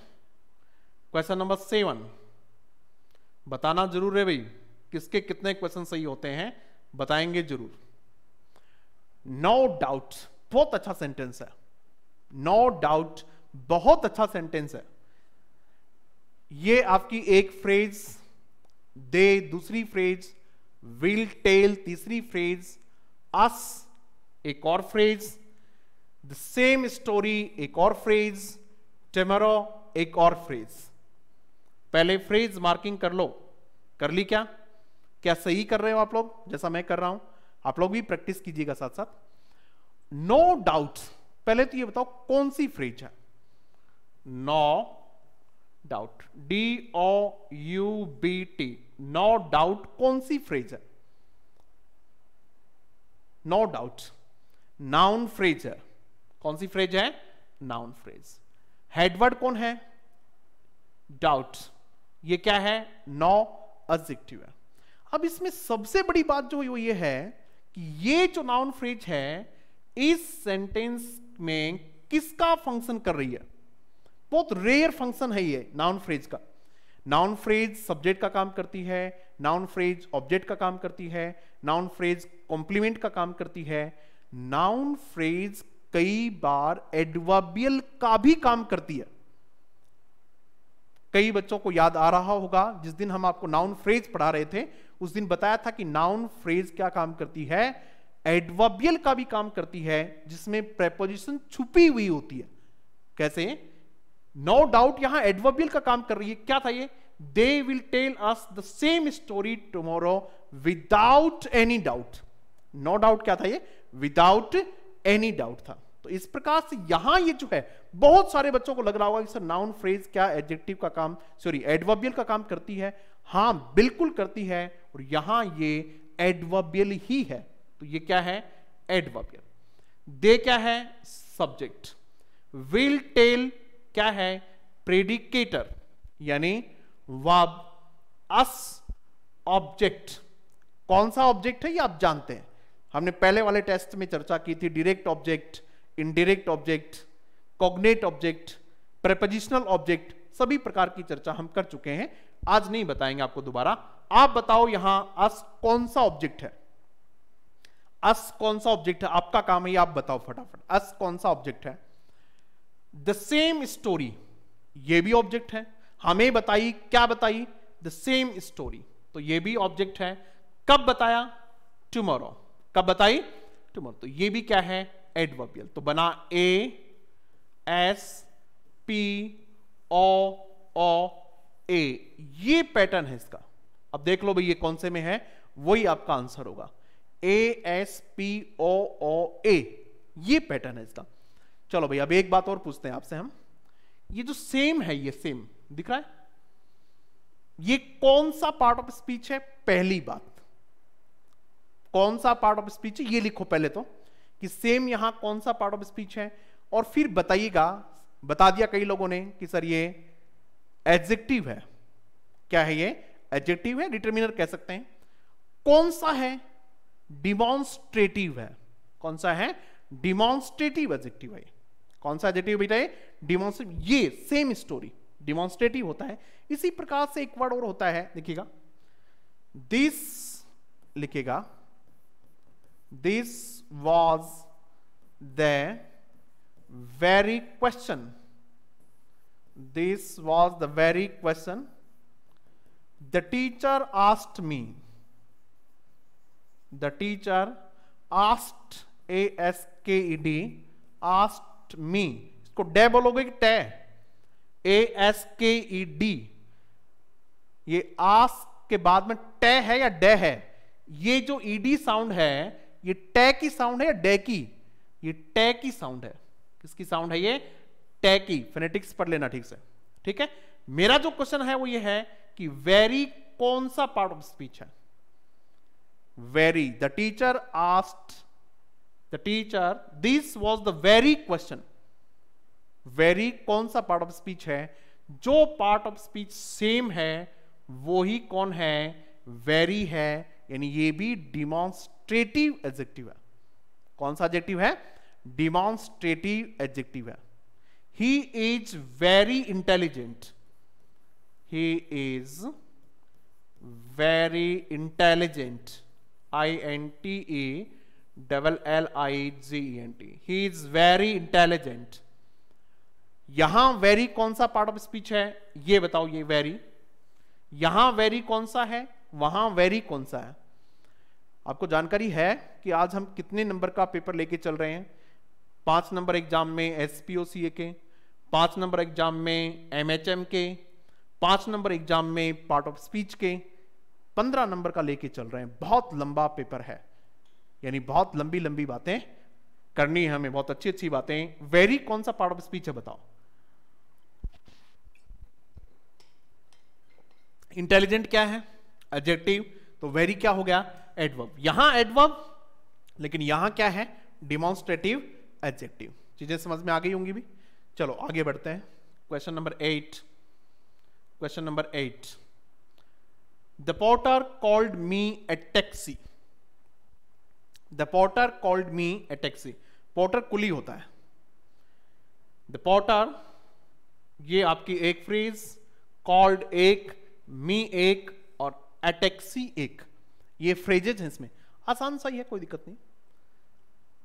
क्वेश्चन नंबर सेवन बताना जरूर है भाई किसके कितने क्वेश्चन सही होते हैं बताएंगे जरूर नो डाउट बहुत अच्छा सेंटेंस है नो डाउट बहुत अच्छा सेंटेंस है ये आपकी एक फ्रेज दे दूसरी फ्रेज विल टेल तीसरी फ्रेज अस एक और फ्रेज द सेम स्टोरी एक और फ्रेज टेमरो एक और फ्रेज पहले फ्रेज मार्किंग कर लो कर ली क्या क्या सही कर रहे हो आप लोग जैसा मैं कर रहा हूं आप लोग भी प्रैक्टिस कीजिएगा साथ साथ नो no डाउट पहले तो ये बताओ कौन सी फ्रेज है no doubt D O U B T no doubt कौन सी फ्रेज है नो डाउट नाउन फ्रेज है कौन सी फ्रेज है नाउन फ्रेज हेडवर्ड कौन है डाउट ये क्या है नौ एडजेक्टिव है अब इसमें सबसे बड़ी बात जो ये है कि ये जो नाउन फ्रेज है इस सेंटेंस में किसका फंक्शन कर रही है बहुत रेयर फंक्शन है ये नाउन फ्रेज का नाउन फ्रेज सब्जेक्ट का काम करती है नाउन फ्रेज ऑब्जेक्ट का काम करती है नाउन फ्रेज कॉम्प्लीमेंट का काम करती है नाउन फ्रेज कई बार एडवाबियल का भी काम करती है कई बच्चों को याद आ रहा होगा जिस दिन हम आपको नाउन फ्रेज पढ़ा रहे थे उस दिन बताया था कि नाउन फ्रेज क्या काम करती है एडवाबियल का भी काम करती है जिसमें प्रेपोजिशन छुपी हुई होती है कैसे नो डाउट यहां एडवाबियल का काम कर रही है क्या था ये they will tell us the same story tomorrow without any doubt no doubt क्या था ये विदाउट एनी डाउट था तो इस प्रकार से यहां ये जो है बहुत सारे बच्चों को लग रहा होगा कि सर नाउन फ्रेज क्या एडजेक्टिव का काम सॉरी एडवर्बियल का काम करती है हां बिल्कुल करती है और यहां ये एडवर्बियल ही है तो ये क्या है एडवर्बियल दे क्या है सब्जेक्ट विल टेल क्या है प्रेडिकेटर यानी वाब अस ऑब्जेक्ट कौन सा ऑब्जेक्ट है ये आप जानते हैं हमने पहले वाले टेस्ट में चर्चा की थी direct object indirect object cognate object prepositional object सभी प्रकार की चर्चा हम कर चुके हैं आज नहीं बताएंगे आपको दोबारा आप बताओ यहां अस कौन सा ऑब्जेक्ट है अस कौन सा ऑब्जेक्ट है आपका काम है आप बताओ फटाफट अस कौन सा ऑब्जेक्ट है द सेम स्टोरी ये भी ऑब्जेक्ट है हमें बताई क्या बताई द सेम स्टोरी तो ये भी ऑब्जेक्ट है कब बताया टुमारो कब बताई टुमारो तो ये भी क्या है एडवर्बियल तो बना ए एस पी ओ ओ ए ये पैटर्न है इसका अब देख लो भाई ये कौन से में है वही आपका आंसर होगा ए एस पी ओ ओ ए ये पैटर्न है इसका चलो भाई अब एक बात और पूछते हैं आपसे हम ये जो सेम है ये सेम दिख रहा है ये कौन सा पार्ट ऑफ स्पीच है पहली बात कौन सा पार्ट ऑफ स्पीच है ये लिखो पहले तो कि सेम यहां कौन सा पार्ट ऑफ स्पीच है और फिर बताइएगा बता दिया कई लोगों ने कि सर ये एडजेक्टिव है क्या है ये एडजेक्टिव है डिटर्मिनर कह सकते हैं कौन सा है डिमॉन्स्ट्रेटिव है कौन सा है डिमॉन्स्ट्रेटिव एडजेक्टिव है कौन सा एडजेक्टिव बेटा ये डिमॉन्स्ट्रेटिव ये सेम स्टोरी डिमॉन्स्ट्रेटिव होता है इसी प्रकार से एक वर्ड और होता है देखिएगा दिस लिखेगा This was the very question. This was the very question. The teacher asked me. The teacher asked a s k e d asked me isko de bologe ki te a s k e d ये आस के बाद में टै है या day है ये जो ईडी साउंड है ये टै की साउंड है या डे की ये टै की साउंड है किसकी साउंड है ये टै की फेनेटिक्स पढ़ लेना ठीक से ठीक है मेरा जो क्वेश्चन है वो ये है कि वेरी कौन सा पार्ट ऑफ स्पीच है very the teacher asked the teacher this was the very question very कौन सा पार्ट ऑफ स्पीच है जो पार्ट ऑफ स्पीच सेम है वो ही कौन है वेरी है यानी ये भी डिमॉन्स्ट्रेटिव एडजेक्टिव है कौन सा एडजेक्टिव है डिमॉन्स्ट्रेटिव एडजेक्टिव है he is very intelligent he is very intelligent I N T E double L I G N T he is very intelligent यहां वेरी कौन सा पार्ट ऑफ स्पीच है ये बताओ ये वेरी यहां वेरी कौन सा है वहां वेरी कौन सा है आपको जानकारी है कि आज हम कितने नंबर का पेपर लेके चल रहे हैं पांच नंबर एग्जाम में एस के पांच नंबर एग्जाम में एम के पांच नंबर एग्जाम में पार्ट ऑफ स्पीच के पंद्रह नंबर का लेके चल रहे हैं बहुत लंबा पेपर है यानी बहुत लंबी लंबी बातें करनी है हमें बहुत अच्छी अच्छी बातें वेरी कौन सा पार्ट ऑफ स्पीच है बताओ इंटेलिजेंट क्या है एडजेक्टिव तो वेरी क्या हो गया एडवर्ब यहां एडवर्ब लेकिन यहां क्या है डिमॉन्स्ट्रेटिव एडजेक्टिव चीजें समझ में आ गई होंगी भी चलो आगे बढ़ते हैं question number eight question number eight the porter called me a taxi the porter called me a taxi porter कुली होता है द पोर्टर ये आपकी एक फ्रेज कॉल्ड एक मी एक एटेक्सी एक ये फ्रेजेज है इसमें आसान सा ही है कोई दिक्कत नहीं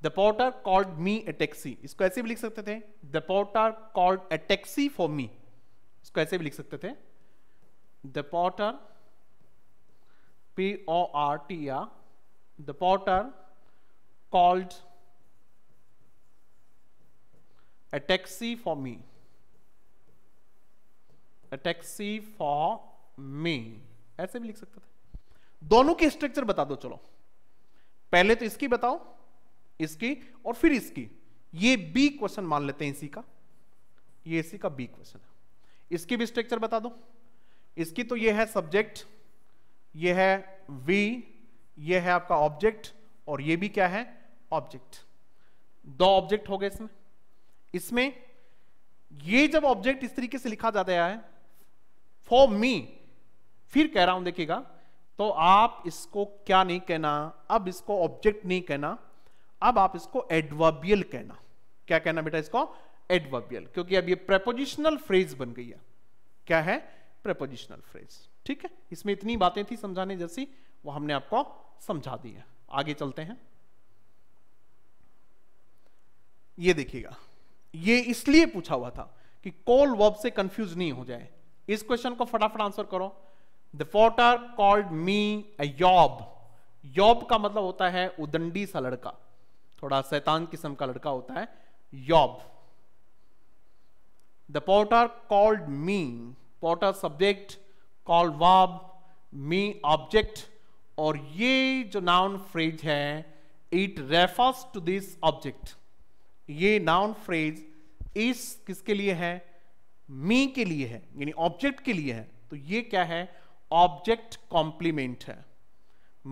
the porter called me a taxi इसको ऐसे भी लिख सकते थे the porter called a taxi for me इसको ऐसे भी लिख सकते थे the porter P O R T R the porter called a taxi for me me for me ऐसे भी लिख सकते थे दोनों के स्ट्रक्चर बता दो चलो पहले तो इसकी बताओ इसकी और फिर इसकी ये बी क्वेश्चन मान लेते हैं इसी का ये इसी का बी क्वेश्चन है इसकी भी स्ट्रक्चर बता दो इसकी तो ये है सब्जेक्ट ये है वी ये है आपका ऑब्जेक्ट और ये भी क्या है ऑब्जेक्ट दो ऑब्जेक्ट हो गए इसमें इसमें ये जब ऑब्जेक्ट इस तरीके से लिखा जाता है फॉर मी फिर कह रहा हूं देखिएगा तो आप इसको क्या नहीं कहना अब इसको ऑब्जेक्ट नहीं कहना अब आप इसको एडवाबियल कहना क्या कहना बेटा इसको एडवाबियल क्योंकि अब ये प्रेपोजिशनल फ्रेज बन गई है क्या है प्रेपोजिशनल फ्रेज ठीक है इसमें इतनी बातें थी समझाने जैसी वो हमने आपको समझा दी है आगे चलते हैं ये देखिएगा ये इसलिए पूछा हुआ था कि कॉल वर्ब से कंफ्यूज नहीं हो जाए इस क्वेश्चन को फटाफट आंसर करो द फोटर कॉल्ड मी अब योब का मतलब होता है उदंडी सा लड़का थोड़ा शैतान किस्म का लड़का होता है योब the porter called me porter subject call verb me object और ये जो नाउन फ्रेज है it refers to this object ये नाउन फ्रेज इस किसके लिए है मी के लिए है यानी ऑब्जेक्ट के लिए है तो ये क्या है ऑब्जेक्ट कॉम्प्लीमेंट है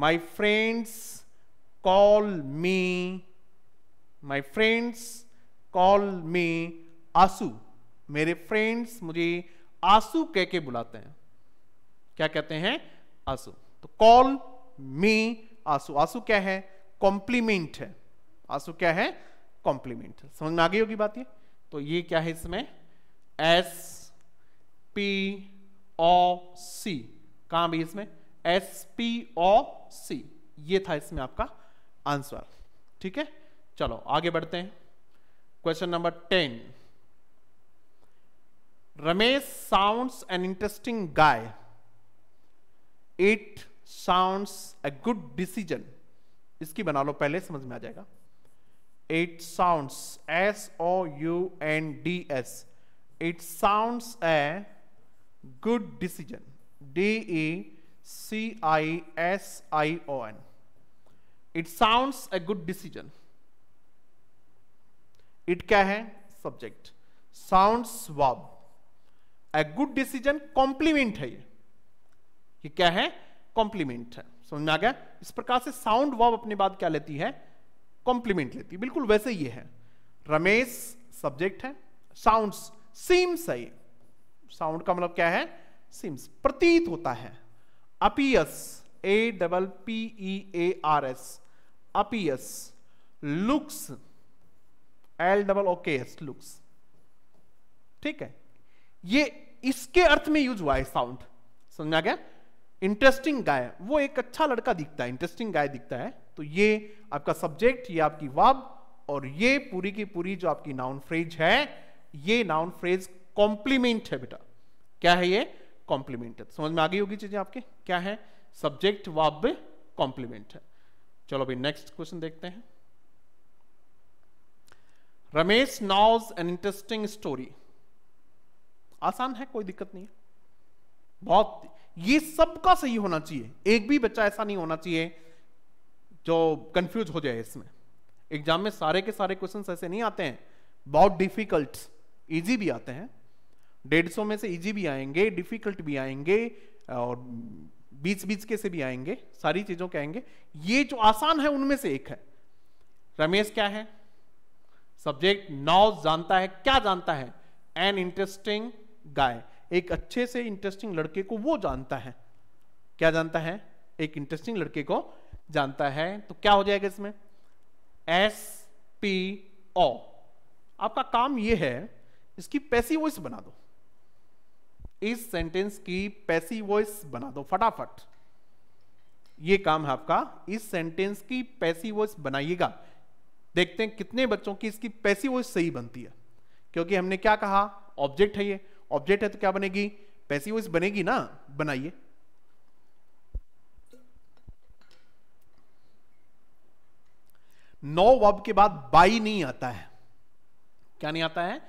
my friends call me my friends call me आंसू मेरे फ्रेंड्स मुझे आंसू कह के बुलाते हैं क्या कहते हैं आंसू तो कॉल मी आंसू आंसू क्या है कॉम्प्लीमेंट है आंसू क्या है कॉम्प्लीमेंट समझ में आ गई होगी बात ये तो ये क्या है इसमें एस पी ओ सी कहां भाई इसमें एस पी ओ सी ये था इसमें आपका आंसर ठीक है चलो आगे बढ़ते हैं question number ten Ramesh sounds an interesting guy it sounds a good decision इसकी बना लो पहले समझ में आ जाएगा it sounds S O U N D S it sounds a good decision D E C I S I O N it sounds a good decision. It क्या है सब्जेक्ट साउंड स्वाब ए गुड डिसीजन कॉम्प्लीमेंट है ये ये क्या है complement है समझ में आ गया इस प्रकार से साउंड वाब अपने बाद क्या लेती है कॉम्प्लीमेंट लेती है बिल्कुल वैसे ये है रमेश सब्जेक्ट है साउंड सीम्स है ये साउंड का मतलब क्या है सिम्स प्रतीत होता है appears A double P E A R S appears looks L double O K S looks ठीक है ये इसके अर्थ में यूज हुआ है साउंड समझा गया इंटरेस्टिंग गाय वो एक अच्छा लड़का दिखता है इंटरेस्टिंग गाय दिखता है तो ये आपका सब्जेक्ट ये आपकी वाब और ये पूरी की पूरी जो आपकी नाउन फ्रेज है ये नाउन फ्रेज कॉम्प्लीमेंट है बेटा क्या है ये कॉम्प्लीमेंट समझ में आ गई होगी चीजें आपके क्या है सब्जेक्ट वाब कॉम्प्लीमेंट है चलो अभी नेक्स्ट क्वेश्चन देखते हैं Ramesh knows an interesting story आसान है कोई दिक्कत नहीं है बहुत ये सबका सही होना चाहिए एक भी बच्चा ऐसा नहीं होना चाहिए जो कंफ्यूज हो जाए इसमें एग्जाम में सारे के सारे क्वेश्चन ऐसे नहीं आते हैं बहुत डिफिकल्ट इजी भी आते हैं डेढ़ सौ में से इजी भी आएंगे डिफिकल्ट भी आएंगे और बीच बीच के से भी आएंगे सारी चीजों के आएंगे ये जो आसान है उनमें से एक है रमेश क्या है सब्जेक्ट नाउ जानता है क्या जानता है एन इंटरेस्टिंग गाय एक अच्छे से इंटरेस्टिंग लड़के को वो जानता है क्या जानता है एक इंटरेस्टिंग लड़के को जानता है तो क्या हो जाएगा इसमें एस पी ओ आपका काम ये है इसकी पैसी इस बना दो इस सेंटेंस की पैसी वॉइस बना दो फटाफट ये काम है आपका इस सेंटेंस की पैसी वॉइस बनाइएगा देखते हैं कितने बच्चों की इसकी पैसी वॉइस सही बनती है क्योंकि हमने क्या कहा ऑब्जेक्ट है ये ऑब्जेक्ट है तो क्या बनेगी पैसी वॉइस बनेगी ना बनाइए नौ वब के बाद बाई नहीं आता है क्या नहीं आता है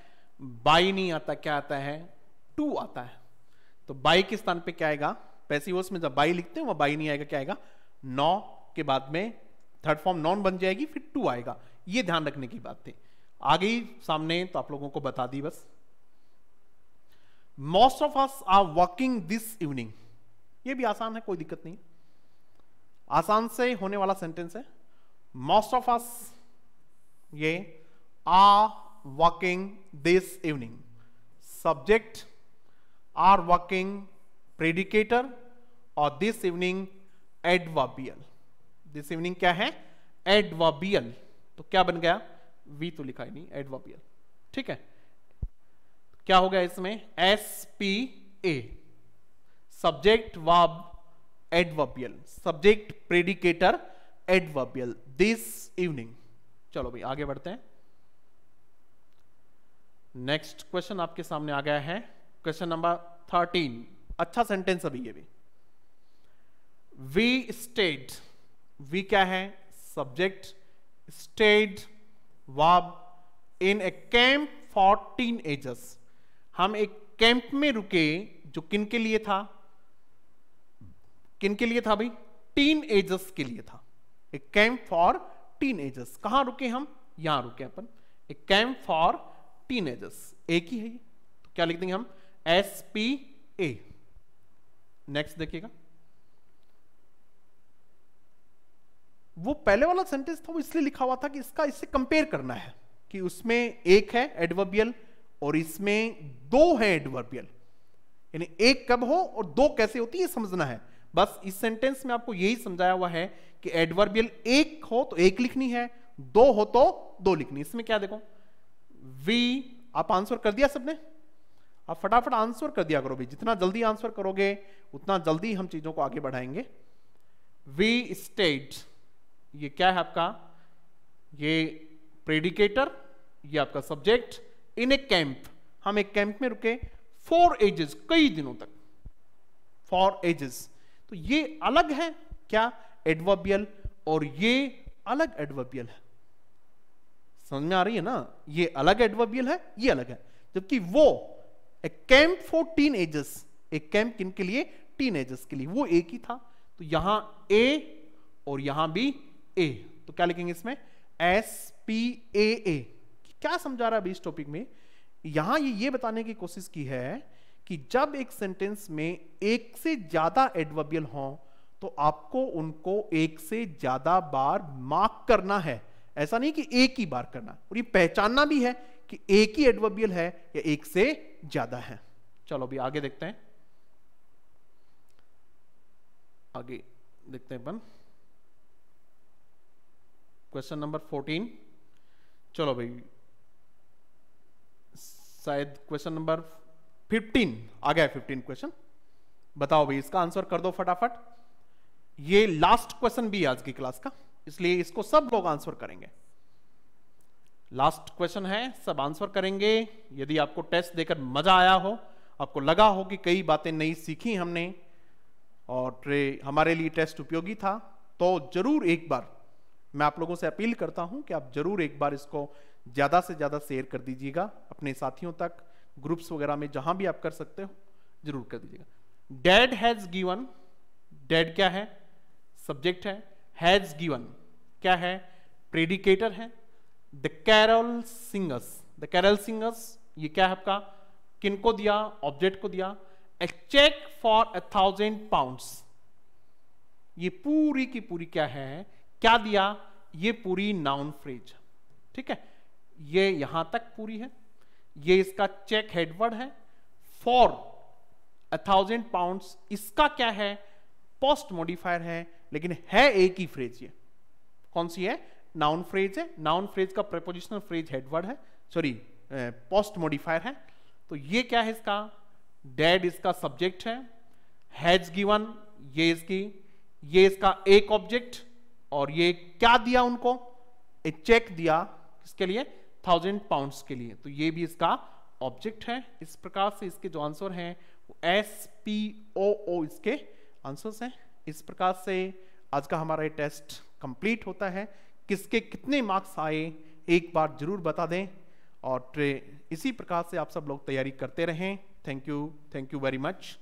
बाई नहीं आता क्या आता है टू आता है तो बाई के स्थान पे क्या आएगा पैसिवोस में जब बाई लिखते हैं वह बाई नहीं आएगा क्या आएगा नौ के बाद में थर्ड फॉर्म नॉन बन जाएगी फिर टू आएगा ये ध्यान रखने की बात थी आ गई सामने तो आप लोगों को बता दी बस most of us are working this evening ये भी आसान है कोई दिक्कत नहीं आसान से होने वाला सेंटेंस है मोस्ट ऑफ अस ये are working this evening subject are working predicator और this evening adverbial this evening क्या है एडवाबियल तो क्या बन गया वी तो लिखा ही नहीं एडवाबियल ठीक है क्या हो गया इसमें S P A subject verb adverbial subject predicator adverbial this evening चलो भाई आगे बढ़ते हैं नेक्स्ट क्वेश्चन आपके सामने आ गया है क्वेश्चन नंबर थर्टीन अच्छा सेंटेंस अभी ये भी वी स्टेड वी क्या है subject stayed verb in a camp for teenagers हम एक कैंप में रुके जो किन के लिए था किन के लिए था भाई टीन एजस के लिए था एक कैंप फॉर टीन एजस कहां रुके हम यहां रुके अपन एक कैंप फॉर टीन एजेस एक ही है ये तो क्या लिख देंगे हम एस पी ए नेक्स्ट देखिएगा वो पहले वाला सेंटेंस था वो इसलिए लिखा हुआ था कि इसका इससे कंपेयर करना है कि उसमें एक है एडवर्बियल और इसमें दो है एडवर्बियल यानी एक कब हो और दो कैसे होती है समझना है बस इस सेंटेंस में आपको यही समझाया हुआ है कि एडवर्बियल एक हो तो एक लिखनी है दो हो तो दो लिखनी इसमें क्या देखो वी आप आंसर कर दिया सबने आप फटाफट आंसर कर दिया करो भी जितना जल्दी आंसर करोगे उतना जल्दी हम चीज़ों को आगे बढ़ाएंगे वी स्टेट ये क्या है आपका ये प्रेडिकेटर ये आपका सब्जेक्ट इन ए कैंप हम एक कैंप में रुके फॉर एजेस कई दिनों तक फॉर एजेस तो ये अलग है क्या एडवर्बियल और ये अलग एडवर्बियल है समझ में आ रही है ना ये अलग एडवर्बियल है ये अलग है जबकि वो a camp for teenagers एक कैंप किन के लिए टीन एजेस के लिए वो एक ही था तो यहां ए और यहां भी ए तो क्या लिखेंगे इसमें एस पी ए ए क्या समझा रहा है इस टॉपिक में यहां ये ये बताने की कोशिश की है कि जब एक सेंटेंस में एक से ज्यादा एडवर्बियल हो तो आपको उनको एक से ज्यादा बार मार्क करना है ऐसा नहीं कि एक ही बार करना और ये पहचानना भी है कि एक ही एडवर्बियल है या एक से ज्यादा है चलो अभी आगे देखते हैं आगे देखते हैं अपन क्वेश्चन नंबर फोर्टीन चलो भाई शायद क्वेश्चन नंबर फिफ्टीन आ गया फिफ्टीन क्वेश्चन बताओ भाई इसका आंसर कर दो फटाफट ये लास्ट क्वेश्चन भी आज की क्लास का इसलिए इसको सब लोग आंसर करेंगे लास्ट क्वेश्चन है सब आंसर करेंगे यदि आपको टेस्ट देकर मजा आया हो आपको लगा हो कि कई बातें नई सीखी हमने और हमारे लिए टेस्ट उपयोगी था तो जरूर एक बार मैं आप लोगों से अपील करता हूं कि आप जरूर एक बार इसको ज़्यादा से ज़्यादा शेयर कर दीजिएगा अपने साथियों तक ग्रुप्स वगैरह में जहां भी आप कर सकते हो जरूर कर दीजिएगा डैड हैज गिवन डैड क्या है सब्जेक्ट है हैज गिवन क्या है प्रेडिकेटर है the carol singers the carol singers ये क्या है आपका किनको दिया ऑब्जेक्ट को दिया a cheque for a thousand pounds ये पूरी की पूरी क्या है क्या दिया ये पूरी नाउन फ्रेज ठीक है ये यहां तक पूरी है ये इसका चेक हेडवर्ड है फॉर अ थाउजेंड पाउंड्स इसका क्या है पोस्ट मॉडिफायर है लेकिन है एक ही फ्रेज ये कौन सी है नाउन फ्रेज है नाउन फ्रेज का प्रपोजिशनल फ्रेज हेडवर्ड है सॉरी पोस्ट मॉडिफायर है तो ये क्या है इसका डेड इसका सब्जेक्ट है हैज गिवन ये इसकी ये इसका एक ऑब्जेक्ट और ये क्या दिया उनको ए चेक दिया किसके लिए थाउजेंड पाउंड्स के लिए तो ये भी इसका ऑब्जेक्ट है इस प्रकार से इसके जो आंसर हैं एस पी ओ ओ इसके आंसर्स हैं इस प्रकार से आज का हमारा ये टेस्ट कंप्लीट होता है किसके कितने मार्क्स आए एक बार जरूर बता दें और ट्रे इसी प्रकार से आप सब लोग तैयारी करते रहें thank you thank you very much